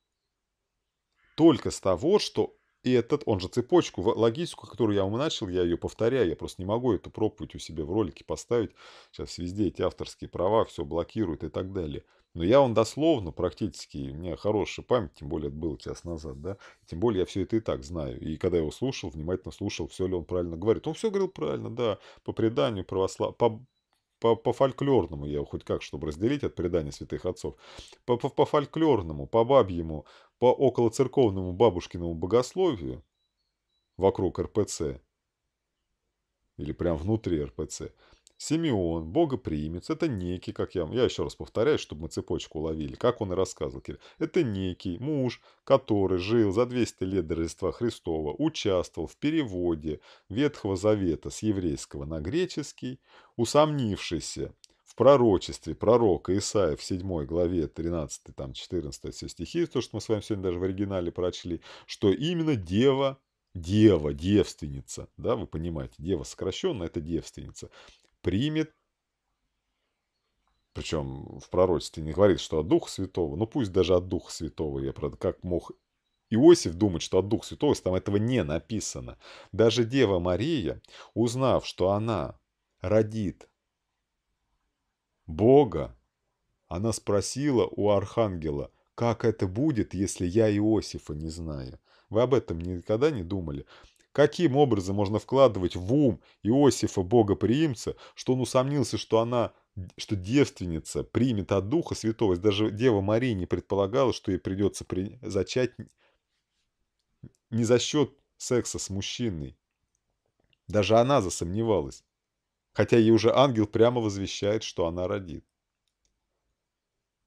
только с того, что и этот, он же цепочку, логистику, которую я вам начал, я ее повторяю, я просто не могу эту проповедь у себя в ролике поставить. Сейчас везде эти авторские права, все блокируют и так далее. Но я он дословно практически, у меня хорошая память, тем более это было час назад, да, тем более я все это и так знаю. И когда я его слушал, внимательно слушал, все ли он правильно говорит. Он все говорил правильно, да, по преданию православ... по по, по фольклорному, я его хоть как, чтобы разделить от предания святых отцов, по, по, по фольклорному, по бабьему, по околоцерковному бабушкиному богословию вокруг РПЦ, или прям внутри РПЦ, Симеон, богоприимец, это некий, как я... Я еще раз повторяю, чтобы мы цепочку уловили, как он и рассказывал, Кирилл. Это некий муж, который жил за 200 лет до Рождества Христова, участвовал в переводе Ветхого Завета с еврейского на греческий, усомнившийся в пророчестве пророка Исаия в 7 главе 13, там 14 все стихи, то, что мы с вами сегодня даже в оригинале прочли, что именно дева дева, девственница, да, вы понимаете, дева сокращенно это девственница, примет. Причем в пророчестве не говорит, что от Духа Святого, ну пусть даже от Духа Святого, я правда, как мог Иосиф думать, что от Духа Святого, если там этого не написано. Даже Дева Мария, узнав, что она родит Бога, она спросила у архангела, как это будет, если я Иосифа не знаю. Вы об этом никогда не думали? Каким образом можно вкладывать в ум Иосифа Богоприимца, что он усомнился, что она что девственница примет от Духа Святого, даже Дева Мария не предполагала, что ей придется при... зачать не за счет секса с мужчиной. Даже она засомневалась, хотя ей уже ангел прямо возвещает, что она родит.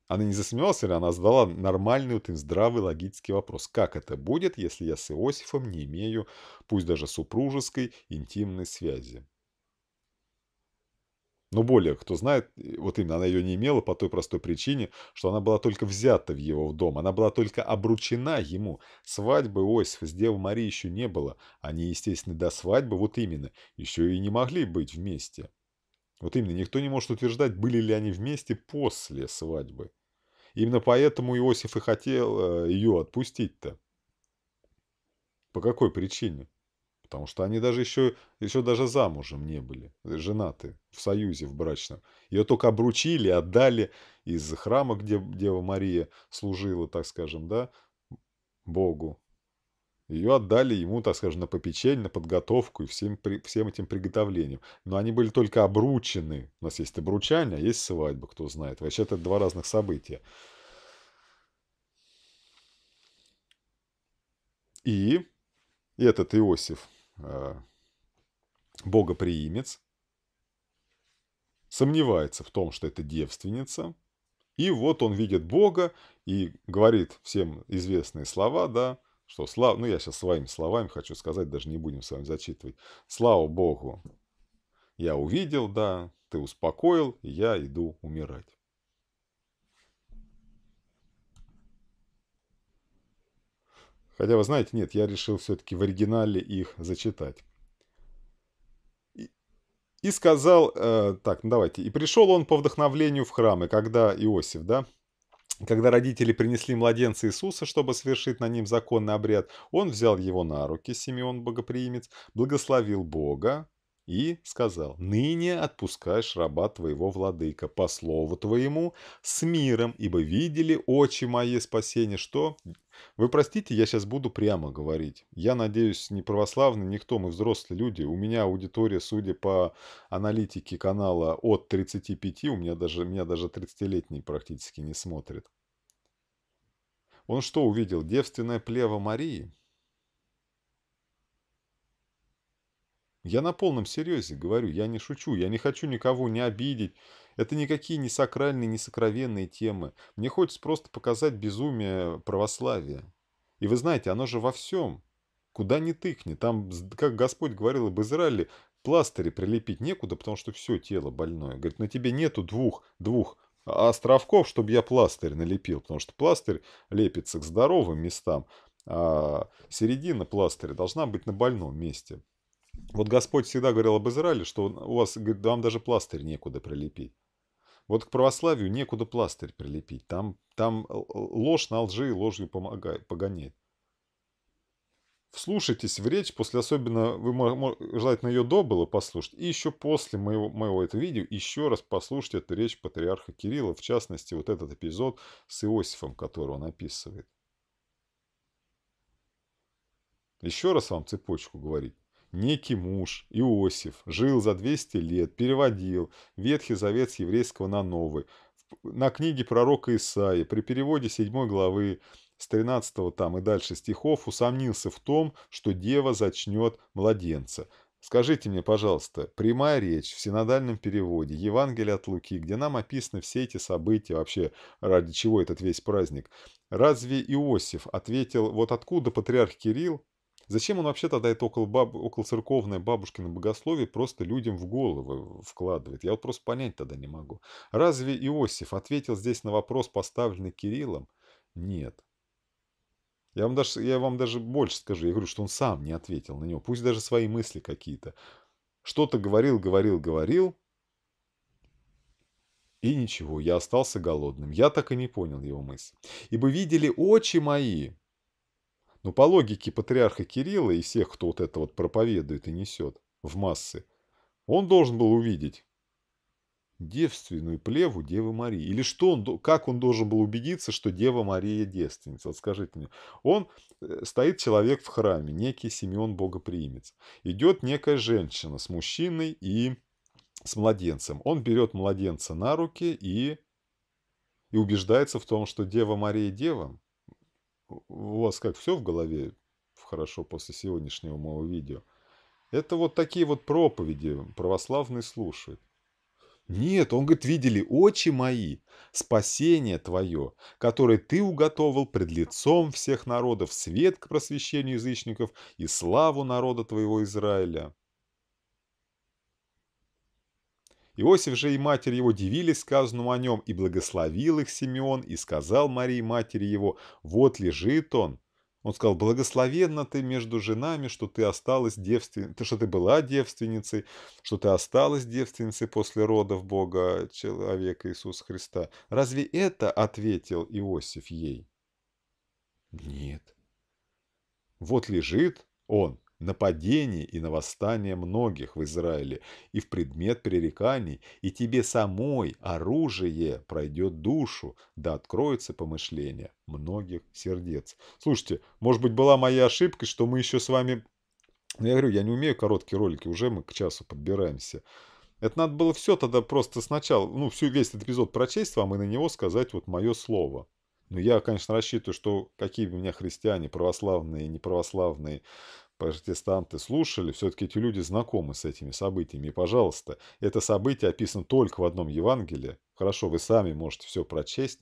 Она не засмеялась, или она задала нормальный, ты здравый, логический вопрос. Как это будет, если я с Иосифом не имею, пусть даже супружеской, интимной связи? Но более, кто знает, вот именно она ее не имела по той простой причине, что она была только взята в его дом, она была только обручена ему. Свадьбы Иосифа с Девой Марии еще не было. Они, естественно, до свадьбы, вот именно, еще и не могли быть вместе. Вот именно, никто не может утверждать, были ли они вместе после свадьбы. Именно поэтому Иосиф и хотел э, ее отпустить-то. По какой причине? Потому что они даже еще, еще даже замужем не были, э, женаты, в союзе, в брачном. Ее только обручили, отдали из храма, где Дева Мария служила, так скажем, да, Богу, ее отдали ему, так скажем, на попечение, на подготовку и всем, при, всем этим приготовлением. Но они были только обручены. У нас есть обручание, а есть свадьба, кто знает. Вообще это два разных события. И этот Иосиф, э, богоприимец, сомневается в том, что это девственница. И вот он видит Бога и говорит всем известные слова, да, что слава, ну я сейчас своими словами хочу сказать, даже не будем с вами зачитывать. Слава Богу, я увидел, да, ты успокоил, и я иду умирать. Хотя, вы знаете, нет, я решил все-таки в оригинале их зачитать. И, и сказал, э, так, ну давайте, и пришел он по вдохновлению в храм, и когда Иосиф, да, когда родители принесли младенца Иисуса, чтобы совершить на ним законный обряд, он взял его на руки, Симеон Богоприимец, благословил Бога, и сказал, «Ныне отпускаешь раба твоего, владыка, по слову твоему, с миром, ибо видели очи мои спасения». Что? Вы простите, я сейчас буду прямо говорить. Я надеюсь, не православный, никто, мы взрослые люди. У меня аудитория, судя по аналитике канала, от 35, у меня даже, меня даже 30-летний практически не смотрит. Он что увидел? Девственное плево Марии? Я на полном серьезе говорю, я не шучу, я не хочу никого не обидеть. Это никакие не сакральные, не сокровенные темы. Мне хочется просто показать безумие православия. И вы знаете, оно же во всем. Куда ни тыкни. Там, как Господь говорил об Израиле, пластыри прилепить некуда, потому что все тело больное. Говорит, на тебе нету двух, двух а, островков, чтобы я пластырь налепил, потому что пластырь лепится к здоровым местам, а середина пластыря должна быть на больном месте. Вот Господь всегда говорил об Израиле, что у вас, говорит, вам даже пластырь некуда прилепить. Вот к православию некуда пластырь прилепить. Там, там э, ложь на лжи и ложью помогает, погоняет. Вслушайтесь в речь, после особенно, вы желательно ее до было послушать, и еще после моего, моего этого видео еще раз послушайте эту речь патриарха Кирилла, в частности, вот этот эпизод с Иосифом, который он описывает. Еще раз вам цепочку говорить. Некий муж, Иосиф, жил за 200 лет, переводил Ветхий Завет с еврейского на новый. На книге пророка Исаи при переводе 7 главы с 13 там и дальше стихов усомнился в том, что дева зачнет младенца. Скажите мне, пожалуйста, прямая речь в синодальном переводе Евангелия от Луки, где нам описаны все эти события, вообще ради чего этот весь праздник, разве Иосиф ответил, вот откуда патриарх Кирилл Зачем он вообще тогда это около баб... бабушки на богословие просто людям в головы вкладывает? Я вот просто понять тогда не могу. Разве Иосиф ответил здесь на вопрос, поставленный Кириллом? Нет. Я вам, даже, я вам даже больше скажу. Я говорю, что он сам не ответил на него. Пусть даже свои мысли какие-то. Что-то говорил, говорил, говорил. И ничего, я остался голодным. Я так и не понял его мысль. «Ибо видели очи мои, но ну, по логике патриарха Кирилла и всех, кто вот это вот проповедует и несет в массы, он должен был увидеть девственную плеву Девы Марии. Или что он, как он должен был убедиться, что Дева Мария девственница? Вот скажите мне. Он, э, стоит человек в храме, некий Симеон Богоприимец. Идет некая женщина с мужчиной и с младенцем. Он берет младенца на руки и, и убеждается в том, что Дева Мария Дева у вас как все в голове хорошо после сегодняшнего моего видео. Это вот такие вот проповеди православные слушают. Нет, он говорит, видели очи мои, спасение твое, которое ты уготовал пред лицом всех народов, свет к просвещению язычников и славу народа твоего Израиля. Иосиф же и матерь его дивились сказанному о нем, и благословил их Симеон, и сказал Марии матери его, «Вот лежит он». Он сказал, «Благословенна ты между женами, что ты осталась девственницей, что ты была девственницей, что ты осталась девственницей после родов Бога, человека Иисуса Христа. Разве это ответил Иосиф ей?» «Нет». «Вот лежит он, нападений и на восстание многих в Израиле, и в предмет пререканий, и тебе самой оружие пройдет душу, да откроется помышление многих сердец. Слушайте, может быть, была моя ошибка, что мы еще с вами... Ну, я говорю, я не умею короткие ролики, уже мы к часу подбираемся. Это надо было все тогда просто сначала, ну, всю весь этот эпизод прочесть вам и на него сказать вот мое слово. Но ну, я, конечно, рассчитываю, что какие бы меня христиане, православные, неправославные, протестанты слушали, все-таки эти люди знакомы с этими событиями. И, пожалуйста, это событие описано только в одном Евангелии. Хорошо, вы сами можете все прочесть.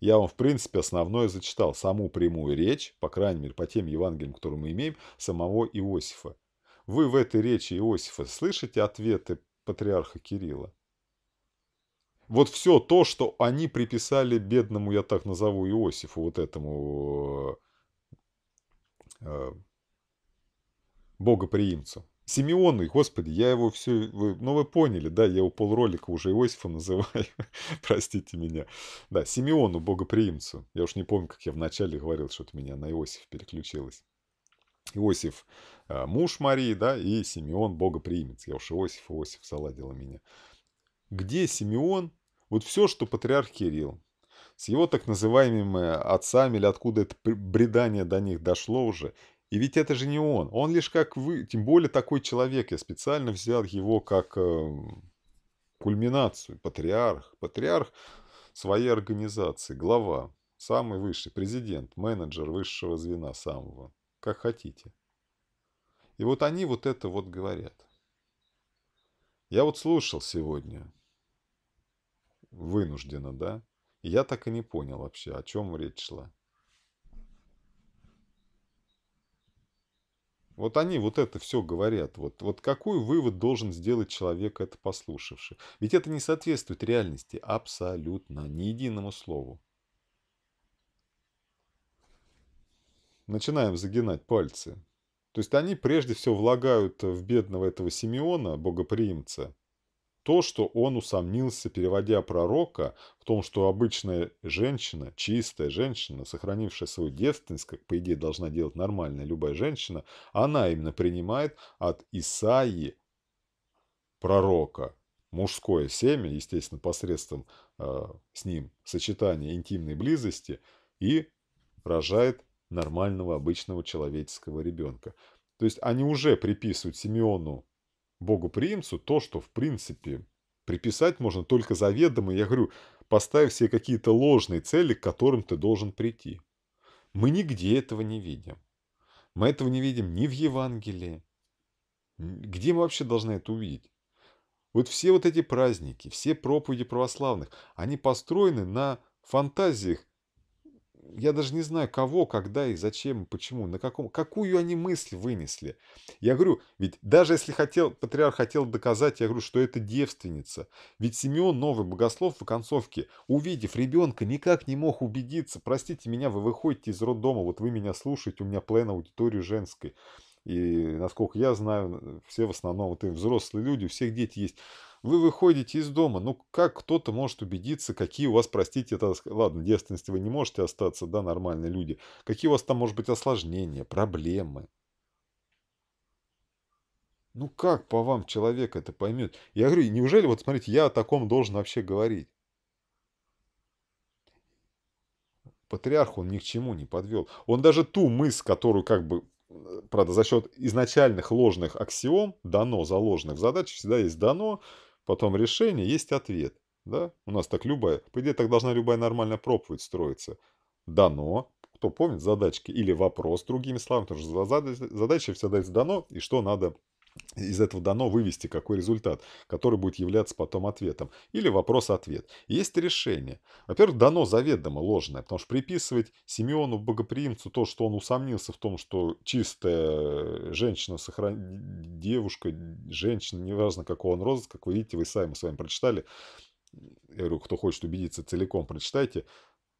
Я вам, в принципе, основное зачитал, саму прямую речь, по крайней мере, по тем Евангелиям, которые мы имеем, самого Иосифа. Вы в этой речи Иосифа слышите ответы патриарха Кирилла? Вот все то, что они приписали бедному, я так назову, Иосифу, вот этому э, э, богоприимцу. Симеоны, господи, я его все... Вы, ну, вы поняли, да, я его полролика уже Иосифа называю, простите меня. Да, Симеону, богоприимцу. Я уж не помню, как я вначале говорил, что-то меня на Иосиф переключилось. Иосиф э, муж Марии, да, и Симеон богоприимец. Я уж Иосиф, Иосиф заладила меня. Где Симеон? Вот все, что патриарх Кирилл, с его так называемыми отцами или откуда это бредание до них дошло уже, и ведь это же не он. Он лишь как вы, тем более такой человек. Я специально взял его как э, кульминацию. Патриарх. Патриарх своей организации. Глава. Самый высший. Президент. Менеджер высшего звена самого. Как хотите. И вот они вот это вот говорят. Я вот слушал сегодня. Вынужденно, да? И я так и не понял вообще, о чем речь шла. Вот они вот это все говорят. Вот, вот какой вывод должен сделать человек, это послушавший? Ведь это не соответствует реальности абсолютно, ни единому слову. Начинаем загинать пальцы. То есть они прежде всего влагают в бедного этого Симеона, богоприимца, то, что он усомнился, переводя пророка, в том, что обычная женщина, чистая женщина, сохранившая свою девственность, как по идее должна делать нормальная любая женщина, она именно принимает от Исаии пророка, мужское семя, естественно, посредством э, с ним сочетания интимной близости, и рожает нормального обычного человеческого ребенка. То есть они уже приписывают Симеону богоприимцу то, что, в принципе, приписать можно только заведомо, я говорю, поставив себе какие-то ложные цели, к которым ты должен прийти. Мы нигде этого не видим. Мы этого не видим ни в Евангелии. Где мы вообще должны это увидеть? Вот все вот эти праздники, все проповеди православных, они построены на фантазиях я даже не знаю, кого, когда и зачем, почему, на каком, какую они мысль вынесли. Я говорю, ведь даже если хотел, патриарх хотел доказать, я говорю, что это девственница. Ведь Симеон, новый богослов, в концовке, увидев ребенка, никак не мог убедиться, простите меня, вы выходите из роддома, вот вы меня слушаете, у меня плен аудитории женской. И насколько я знаю, все в основном, вот и взрослые люди, у всех дети есть. Вы выходите из дома, ну как кто-то может убедиться, какие у вас, простите, это, ладно, в девственности вы не можете остаться, да, нормальные люди. Какие у вас там, может быть, осложнения, проблемы. Ну как по вам человек это поймет? Я говорю, неужели, вот смотрите, я о таком должен вообще говорить? Патриарх он ни к чему не подвел. Он даже ту мысль, которую как бы правда, за счет изначальных ложных аксиом, дано, заложенных в задаче, всегда есть дано, потом решение, есть ответ. Да? У нас так любая, по идее, так должна любая нормальная проповедь строиться. Дано, кто помнит, задачки или вопрос, другими словами, потому что задача всегда есть дано и что надо из этого дано вывести какой результат, который будет являться потом ответом. Или вопрос-ответ. Есть решение. Во-первых, дано заведомо ложное, потому что приписывать Симеону Богоприимцу то, что он усомнился в том, что чистая э, женщина, сохран... девушка, женщина, неважно какого он розыск, как вы видите, вы сами с вами прочитали, я говорю, кто хочет убедиться целиком, прочитайте,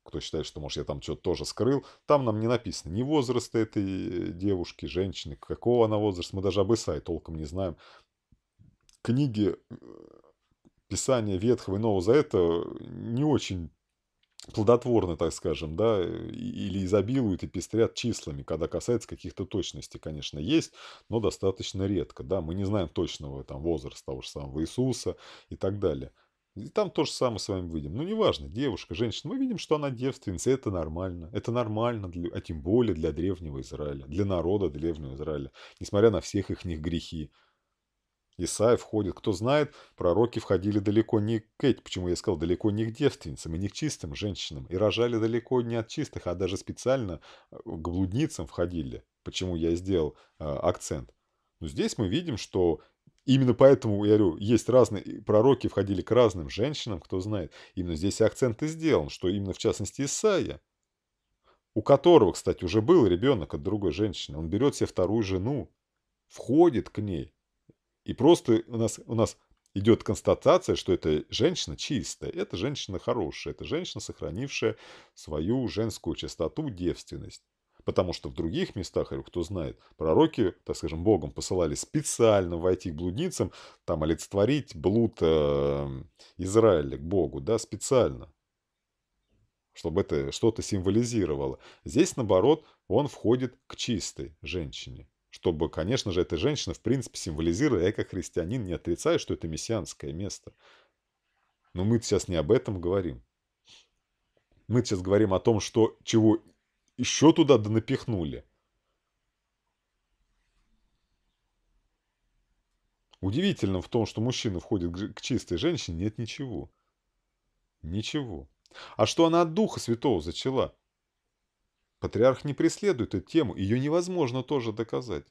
кто считает, что, может, я там что-то тоже скрыл, там нам не написано ни возраст этой э, девушки, женщины, какого она возраста, мы даже об Исаии толком не знаем. Книги э, Писания Ветхого и Нового Завета не очень плодотворны, так скажем, да, э, или изобилуют и пестрят числами, когда касается каких-то точностей, конечно, есть, но достаточно редко, да, мы не знаем точного там возраста того же самого Иисуса и так далее – и там то же самое с вами выйдем. Ну, неважно, девушка, женщина. Мы видим, что она девственница. Это нормально. Это нормально, для, а тем более для древнего Израиля. Для народа древнего Израиля. Несмотря на всех их них грехи. Исаия входит. Кто знает, пророки входили далеко не к этим, почему я сказал, далеко не к девственницам и не к чистым женщинам. И рожали далеко не от чистых, а даже специально э, к блудницам входили. Почему я сделал э, акцент. Но ну, здесь мы видим, что Именно поэтому, я говорю, есть разные пророки, входили к разным женщинам, кто знает. Именно здесь акцент и сделан, что именно в частности Исаия, у которого, кстати, уже был ребенок от другой женщины, он берет себе вторую жену, входит к ней. И просто у нас, у нас идет констатация, что эта женщина чистая, это женщина хорошая, это женщина, сохранившая свою женскую чистоту, девственность. Потому что в других местах, или кто знает, пророки, так скажем, Богом посылали специально войти к блудницам, там олицетворить блуд э, Израиля к Богу, да, специально. Чтобы это что-то символизировало. Здесь, наоборот, он входит к чистой женщине. Чтобы, конечно же, эта женщина, в принципе, символизировала. я как христианин не отрицаю, что это мессианское место. Но мы сейчас не об этом говорим. Мы сейчас говорим о том, что, чего еще туда да напихнули. Удивительно в том, что мужчина входит к чистой женщине, нет ничего. Ничего. А что она от Духа Святого зачала? Патриарх не преследует эту тему, ее невозможно тоже доказать.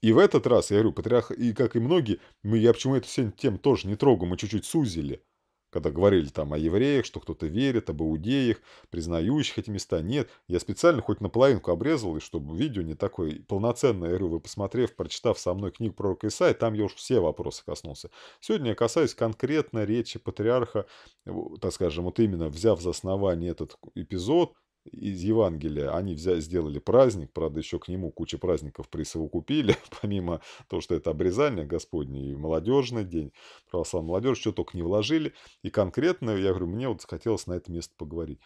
И в этот раз, я говорю, патриарх, и как и многие, мы, я почему эту тему тоже не трогаю, мы чуть-чуть сузили – когда говорили там о евреях, что кто-то верит, об иудеях, признающих эти места, нет. Я специально хоть наполовинку обрезал, и чтобы видео не такое полноценное, я говорю, вы посмотрев, прочитав со мной книгу пророка Исаия, там я уж все вопросы коснулся. Сегодня я касаюсь конкретно речи патриарха, так скажем, вот именно взяв за основание этот эпизод, из Евангелия. Они взяли, сделали праздник, правда, еще к нему куча праздников присовокупили, помимо того, что это обрезание Господне и молодежный день, православная молодежь, что только не вложили. И конкретно, я говорю, мне вот хотелось на это место поговорить.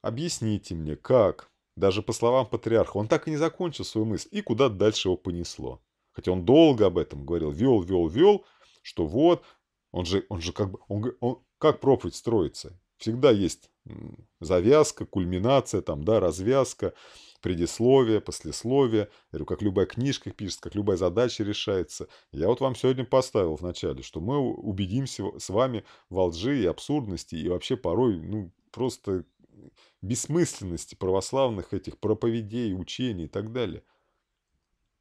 Объясните мне, как, даже по словам патриарха, он так и не закончил свою мысль, и куда дальше его понесло. Хотя он долго об этом говорил, вел, вел, вел, что вот, он же, он же как бы, он, он, как проповедь строится? Всегда есть завязка, кульминация, там, да, развязка, предисловие, послесловие. Я говорю, как любая книжка пишется, как любая задача решается. Я вот вам сегодня поставил в начале, что мы убедимся с вами во лжи и абсурдности, и вообще порой, ну, просто бессмысленности православных этих проповедей, учений и так далее.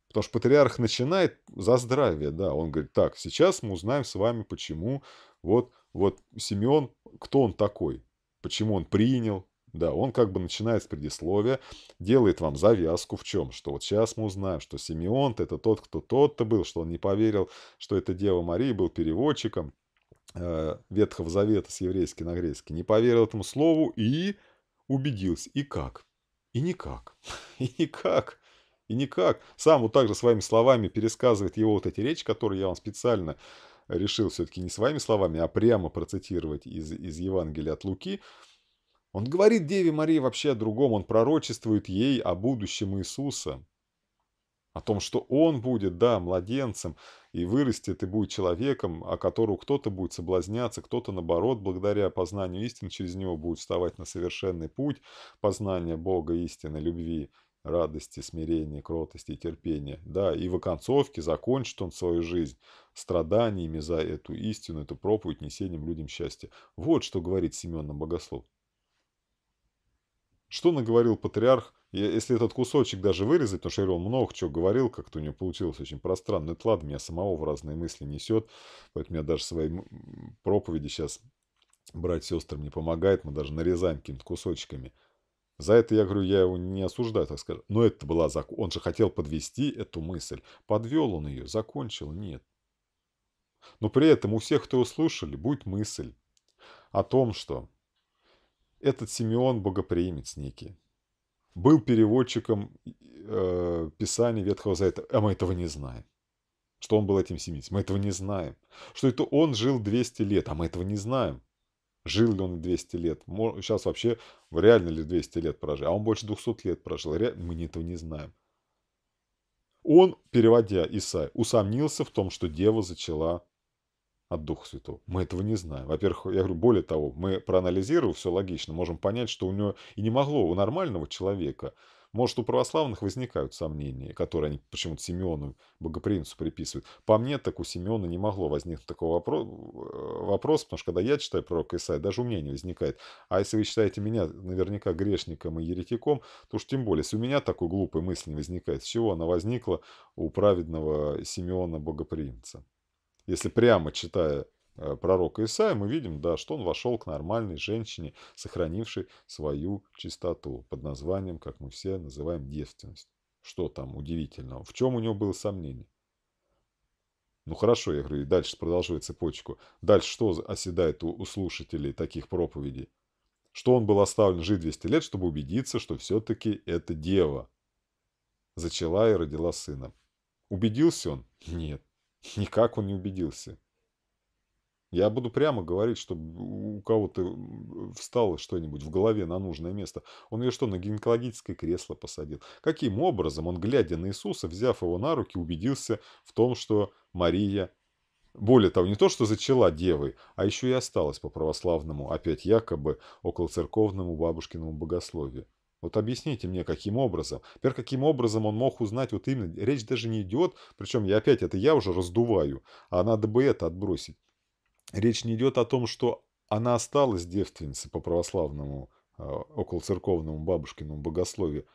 Потому что патриарх начинает за здравие, да, он говорит, так, сейчас мы узнаем с вами, почему вот, вот Симеон, кто он такой, почему он принял. Да, он как бы начинает с предисловия, делает вам завязку в чем, что вот сейчас мы узнаем, что Симеон -то это тот, кто тот-то был, что он не поверил, что это Дева Мария был переводчиком э, Ветхого Завета с еврейски на греческий, не поверил этому слову и убедился. И как? И никак. И никак. И никак. Сам вот также своими словами пересказывает его вот эти речи, которые я вам специально решил все-таки не своими словами, а прямо процитировать из, из Евангелия от Луки, он говорит Деве Марии вообще о другом, он пророчествует ей о будущем Иисуса, о том, что он будет, да, младенцем, и вырастет, и будет человеком, о котором кто-то будет соблазняться, кто-то, наоборот, благодаря познанию истины через него будет вставать на совершенный путь познания Бога, истины, любви радости, смирения, кротости и терпения. Да, и в оконцовке закончит он свою жизнь страданиями за эту истину, эту проповедь, несением людям счастья. Вот что говорит Семен нам Богослов. Что наговорил патриарх, если этот кусочек даже вырезать, потому что Ирон много чего говорил, как-то у него получилось очень пространно. Это ладно, меня самого в разные мысли несет, поэтому я даже свои проповеди сейчас брать сестрам не помогает, мы даже нарезаем какими-то кусочками – за это, я говорю, я его не осуждаю, так сказать. Но это была закон. Он же хотел подвести эту мысль. Подвел он ее, закончил? Нет. Но при этом у всех, кто услышали, будет мысль о том, что этот Симеон богоприимец некий. Был переводчиком э, Писания Ветхого Завета, а мы этого не знаем. Что он был этим семитом, мы этого не знаем. Что это он жил 200 лет, а мы этого не знаем. Жил ли он 200 лет? Сейчас вообще реально ли 200 лет прожил? А он больше 200 лет прожил. Мы этого не знаем. Он, переводя Исай, усомнился в том, что дева зачала от Духа Святого. Мы этого не знаем. Во-первых, я говорю, более того, мы проанализировав все логично, можем понять, что у него и не могло у нормального человека может, у православных возникают сомнения, которые они почему-то Симеону богоприимцу приписывают. По мне, так у Симеона не могло возникнуть такого вопро э, вопроса, потому что когда я читаю пророка Исаия, даже у меня не возникает. А если вы считаете меня наверняка грешником и еретиком, то уж тем более, если у меня такой глупой мысли не возникает, с чего она возникла у праведного Симеона богоприимца? Если прямо читая Э, пророка Исаия, мы видим, да, что он вошел к нормальной женщине, сохранившей свою чистоту под названием, как мы все называем, девственность. Что там удивительного? В чем у него было сомнение? Ну хорошо, я говорю, и дальше продолжаю цепочку. Дальше что оседает у, у слушателей таких проповедей? Что он был оставлен жить 200 лет, чтобы убедиться, что все-таки это дева. Зачала и родила сына. Убедился он? Нет. Никак он не убедился. Я буду прямо говорить, чтобы у кого-то встало что-нибудь в голове на нужное место. Он ее что, на гинекологическое кресло посадил? Каким образом он, глядя на Иисуса, взяв его на руки, убедился в том, что Мария более того, не то, что зачала девы, а еще и осталась по православному, опять якобы, около церковному бабушкиному богословию. Вот объясните мне, каким образом? Теперь, каким образом он мог узнать, вот именно, речь даже не идет, причем я опять, это я уже раздуваю, а надо бы это отбросить. Речь не идет о том, что она осталась девственницей по православному э, околоцерковному бабушкиному богословию.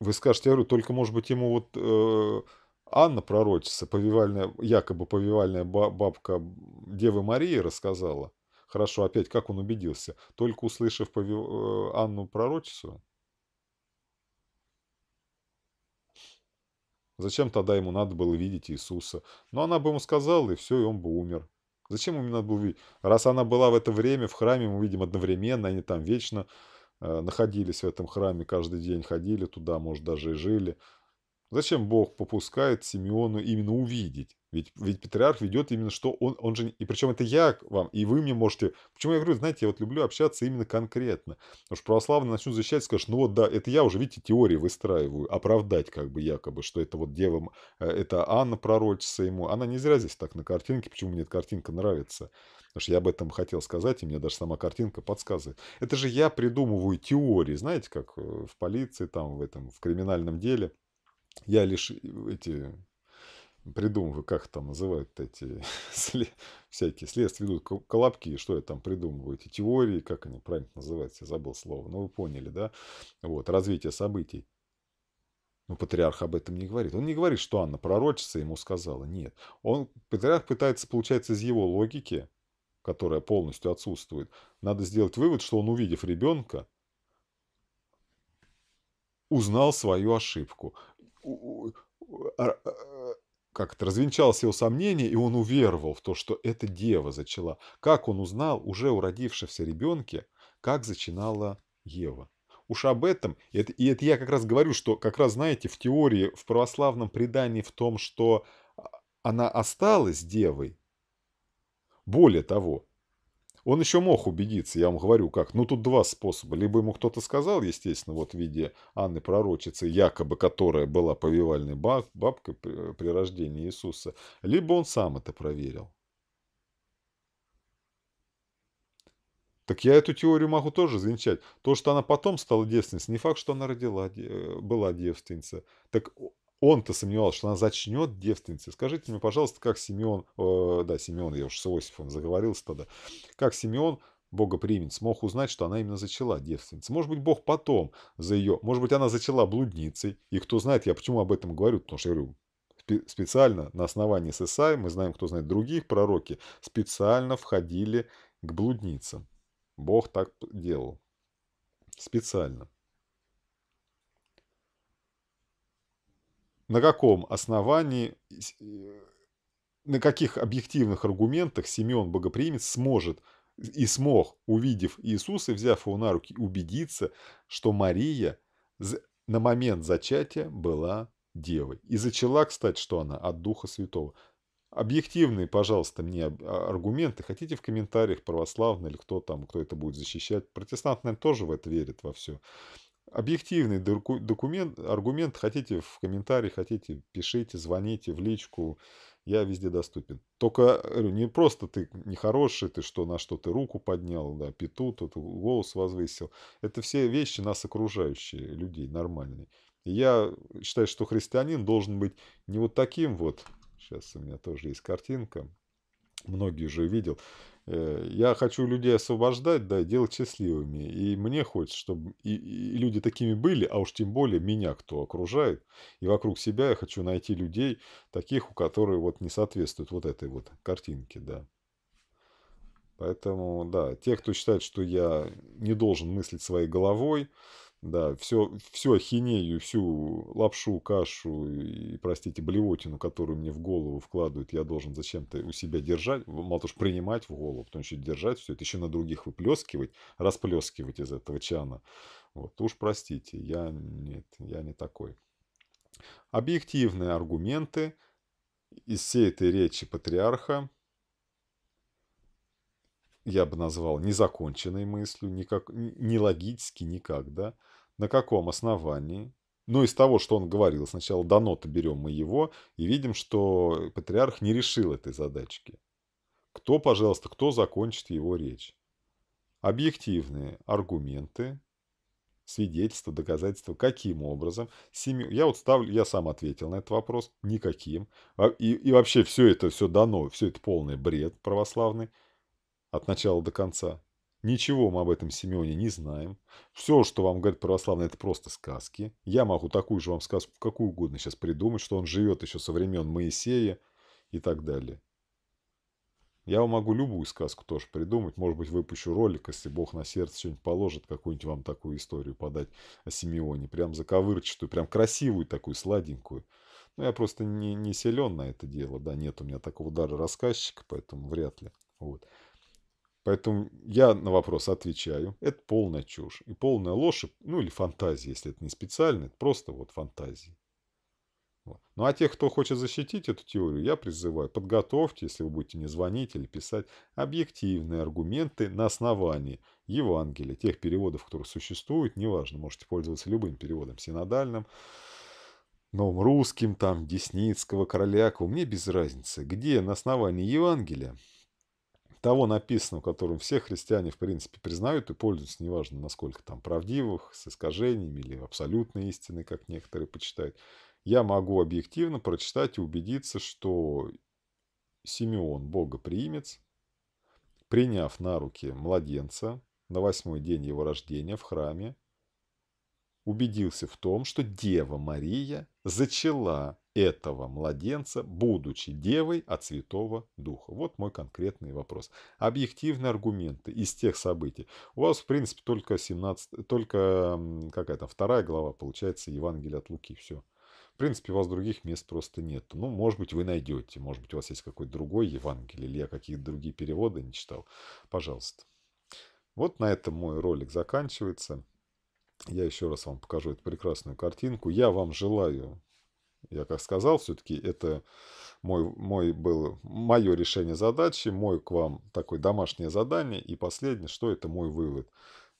Вы скажете, я говорю, только, может быть, ему вот э, Анна пророчица, повивальная, якобы повивальная бабка Девы Марии рассказала. Хорошо, опять как он убедился? Только услышав повив... Э, Анну пророчицу, Зачем тогда ему надо было видеть Иисуса? Но она бы ему сказала, и все, и он бы умер. Зачем ему надо было видеть? Раз она была в это время в храме, мы видим одновременно, они там вечно э, находились в этом храме, каждый день ходили туда, может, даже и жили. Зачем Бог попускает Симеону именно увидеть? Ведь, ведь патриарх ведет именно что он, он же... И причем это я вам, и вы мне можете... Почему я говорю, знаете, я вот люблю общаться именно конкретно. Потому что православные начнут защищать, скажешь, ну вот да, это я уже, видите, теории выстраиваю, оправдать как бы якобы, что это вот девам, э, это Анна пророчится ему. Она не зря здесь так на картинке, почему мне эта картинка нравится. Потому что я об этом хотел сказать, и мне даже сама картинка подсказывает. Это же я придумываю теории, знаете, как э, в полиции, там, в этом, в криминальном деле. Я лишь э, эти придумываю, как там называют эти всякие следствия ведут ну, колобки, что я там придумываю, эти теории, как они правильно называются, я забыл слово, но вы поняли, да? Вот, развитие событий. Но патриарх об этом не говорит. Он не говорит, что Анна пророчица ему сказала. Нет. Он, патриарх пытается, получается, из его логики, которая полностью отсутствует, надо сделать вывод, что он, увидев ребенка, узнал свою ошибку а, а, как это, развенчалось его сомнение, и он уверовал в то, что это дева зачала. Как он узнал уже у родившегося ребенке, как зачинала Ева. Уж об этом, и это, и это я как раз говорю, что как раз, знаете, в теории, в православном предании в том, что а, она осталась девой, более того, он еще мог убедиться, я вам говорю, как. Ну, тут два способа. Либо ему кто-то сказал, естественно, вот в виде Анны Пророчицы, якобы которая была повивальной баб, бабкой при, э, при рождении Иисуса, либо он сам это проверил. Так я эту теорию могу тоже завенчать. То, что она потом стала девственницей, не факт, что она родила, э, была девственница. Так он-то сомневался, что она зачнет девственницей. Скажите мне, пожалуйста, как Симеон, э, да, Симеон, я уж с Иосифом заговорился тогда, как Симеон Бога примет, смог узнать, что она именно зачала девственницей. Может быть, Бог потом за ее... Может быть, она зачала блудницей. И кто знает, я почему об этом говорю, потому что я говорю, специально на основании ССА Исаи, мы знаем, кто знает других пророки, специально входили к блудницам. Бог так делал. Специально. на каком основании, э, на каких объективных аргументах Симеон Богоприимец сможет и смог, увидев Иисуса и взяв его на руки, убедиться, что Мария на момент зачатия была девой. И зачала, кстати, что она от Духа Святого. Объективные, пожалуйста, мне а, аргументы. Хотите в комментариях православные или кто там, кто это будет защищать. Протестант, наверное, тоже в это верит во все объективный документ, аргумент. Хотите в комментарии, хотите пишите, звоните в личку. Я везде доступен. Только не просто ты нехороший, ты что, на что ты руку поднял, да, пету, тут голос возвысил. Это все вещи нас окружающие, людей нормальные. И я считаю, что христианин должен быть не вот таким вот. Сейчас у меня тоже есть картинка. Многие уже видел Э, я хочу людей освобождать, да, делать счастливыми. И мне хочется, чтобы и, и люди такими были, а уж тем более меня, кто окружает. И вокруг себя я хочу найти людей, таких, у которых вот не соответствуют вот этой вот картинке, да. Поэтому, да, те, кто считает, что я не должен мыслить своей головой, да, все, все ахинею, всю лапшу, кашу и, простите, блевотину, которую мне в голову вкладывают, я должен зачем-то у себя держать, мало того, что принимать в голову, потом еще держать все это, еще на других выплескивать, расплескивать из этого чана. Вот, уж простите, я, нет, я не такой. Объективные аргументы из всей этой речи патриарха я бы назвал незаконченной мыслью, никак, не логически никак, да. На каком основании? Ну, из того, что он говорил, сначала до ноты берем мы его и видим, что патриарх не решил этой задачки. Кто, пожалуйста, кто закончит его речь? Объективные аргументы, свидетельства, доказательства, каким образом. Семью... Я вот ставлю, я сам ответил на этот вопрос, никаким. А, и, и вообще все это все дано, все это полный бред православный от начала до конца. Ничего мы об этом Симеоне не знаем. Все, что вам говорят православные, это просто сказки. Я могу такую же вам сказку какую угодно сейчас придумать, что он живет еще со времен Моисея и так далее. Я вам могу любую сказку тоже придумать. Может быть, выпущу ролик, если Бог на сердце что-нибудь положит, какую-нибудь вам такую историю подать о Симеоне. Прям заковырчатую, прям красивую такую, сладенькую. Но я просто не, не силен на это дело, да, нет у меня такого дара рассказчика, поэтому вряд ли. Вот. Поэтому я на вопрос отвечаю. Это полная чушь. И полная ложь, ну или фантазия, если это не специально, это просто вот фантазии. Вот. Ну а тех, кто хочет защитить эту теорию, я призываю, подготовьте, если вы будете мне звонить или писать, объективные аргументы на основании Евангелия, тех переводов, которые существуют, неважно, можете пользоваться любым переводом, синодальным, новым русским, там, Десницкого, Королякова, мне без разницы, где на основании Евангелия того написанного, которым все христиане, в принципе, признают и пользуются, неважно, насколько там правдивых, с искажениями или абсолютной истины, как некоторые почитают, я могу объективно прочитать и убедиться, что Симеон, богоприимец, приняв на руки младенца на восьмой день его рождения в храме, убедился в том, что Дева Мария зачала этого младенца, будучи девой от Святого Духа? Вот мой конкретный вопрос. Объективные аргументы из тех событий. У вас, в принципе, только 17, только какая то вторая глава, получается, Евангелие от Луки, все. В принципе, у вас других мест просто нет. Ну, может быть, вы найдете, может быть, у вас есть какой-то другой Евангелие, или я какие-то другие переводы не читал. Пожалуйста. Вот на этом мой ролик заканчивается. Я еще раз вам покажу эту прекрасную картинку. Я вам желаю, я как сказал, все-таки это мой, мой был, мое решение задачи, мой к вам такое домашнее задание. И последнее, что это мой вывод.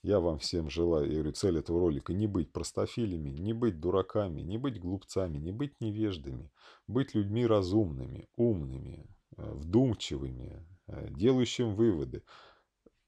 Я вам всем желаю, я говорю, цель этого ролика не быть простофилями, не быть дураками, не быть глупцами, не быть невеждами, быть людьми разумными, умными, э, вдумчивыми, э, делающим выводы,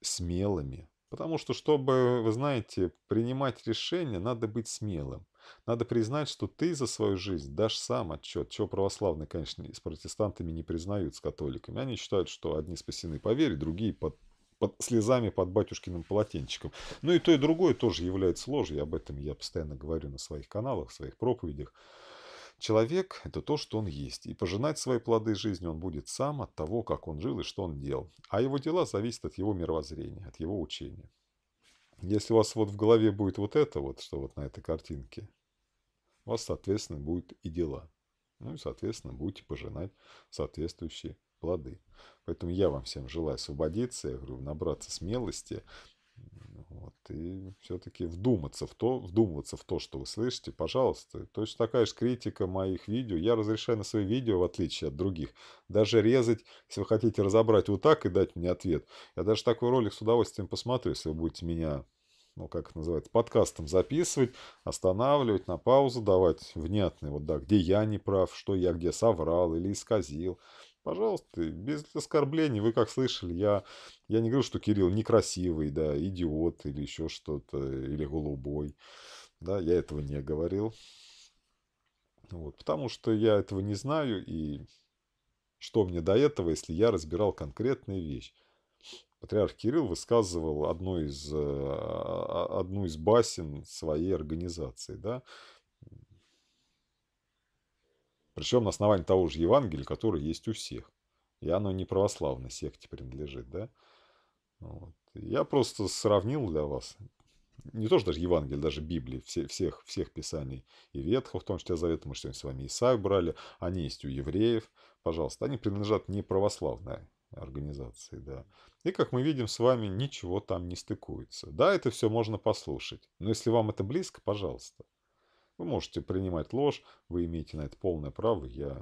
смелыми, Потому что, чтобы, вы знаете, принимать решения, надо быть смелым. Надо признать, что ты за свою жизнь дашь сам отчет, чего православные, конечно, с протестантами не признают, с католиками. Они считают, что одни спасены по вере, другие под, под слезами под батюшкиным полотенчиком. Ну и то, и другое тоже является ложью. Об этом я постоянно говорю на своих каналах, в своих проповедях. Человек – это то, что он есть, и пожинать свои плоды жизни он будет сам от того, как он жил и что он делал. А его дела зависят от его мировоззрения, от его учения. Если у вас вот в голове будет вот это вот, что вот на этой картинке, у вас, соответственно, будут и дела. Ну и, соответственно, будете пожинать соответствующие плоды. Поэтому я вам всем желаю освободиться, я говорю, набраться смелости, вот, и все-таки вдуматься в то, вдумываться в то, что вы слышите, пожалуйста. Точно такая же критика моих видео. Я разрешаю на свои видео, в отличие от других, даже резать, если вы хотите разобрать вот так и дать мне ответ. Я даже такой ролик с удовольствием посмотрю, если вы будете меня ну, как это называется, подкастом записывать, останавливать, на паузу давать внятные, вот, да, где я не прав, что я где соврал или исказил. Пожалуйста, без оскорблений. Вы как слышали, я, я не говорю, что Кирилл некрасивый, да, идиот или еще что-то, или голубой. Да, я этого не говорил. Вот, потому что я этого не знаю, и что мне до этого, если я разбирал конкретную вещь. Патриарх Кирилл высказывал одну из, э, а, а, одну из басен своей организации, да, причем на основании того же Евангелия, которое есть у всех. И оно не православной секте принадлежит, да? Вот. Я просто сравнил для вас, не то что даже Евангелие, даже Библии, все, всех, всех писаний и Ветхого, в том числе Завета, мы что-нибудь с вами Исаак брали, они есть у евреев, пожалуйста, они принадлежат не православной организации, да. И, как мы видим с вами, ничего там не стыкуется. Да, это все можно послушать, но если вам это близко, пожалуйста. Вы можете принимать ложь, вы имеете на это полное право, я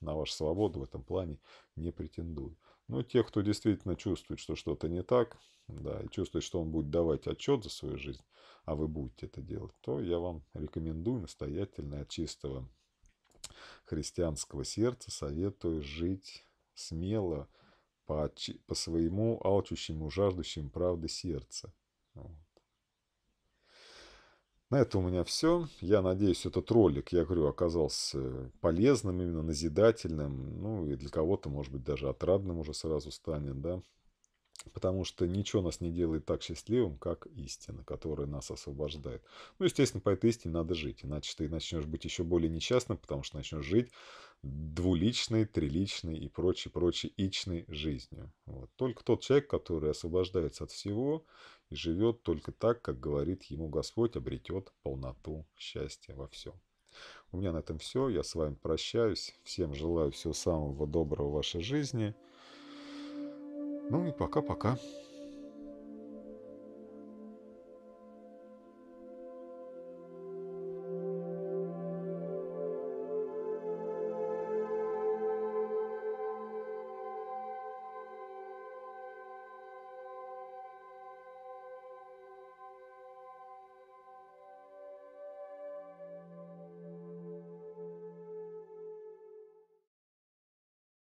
на вашу свободу в этом плане не претендую. Но те, кто действительно чувствует, что что-то не так, да, и чувствует, что он будет давать отчет за свою жизнь, а вы будете это делать, то я вам рекомендую настоятельно от чистого христианского сердца советую жить смело по, по своему алчущему, жаждущему правды сердца. Вот. На этом у меня все. Я надеюсь, этот ролик, я говорю, оказался полезным, именно назидательным. Ну и для кого-то, может быть, даже отрадным уже сразу станет, да. Потому что ничего нас не делает так счастливым, как истина, которая нас освобождает. Ну, естественно, по этой истине надо жить. Иначе ты начнешь быть еще более несчастным, потому что начнешь жить двуличной, триличной и прочей, прочей ичной жизнью. Вот. Только тот человек, который освобождается от всего и живет только так, как говорит ему Господь, обретет полноту счастья во всем. У меня на этом все. Я с вами прощаюсь. Всем желаю всего самого доброго в вашей жизни. Ну и пока-пока.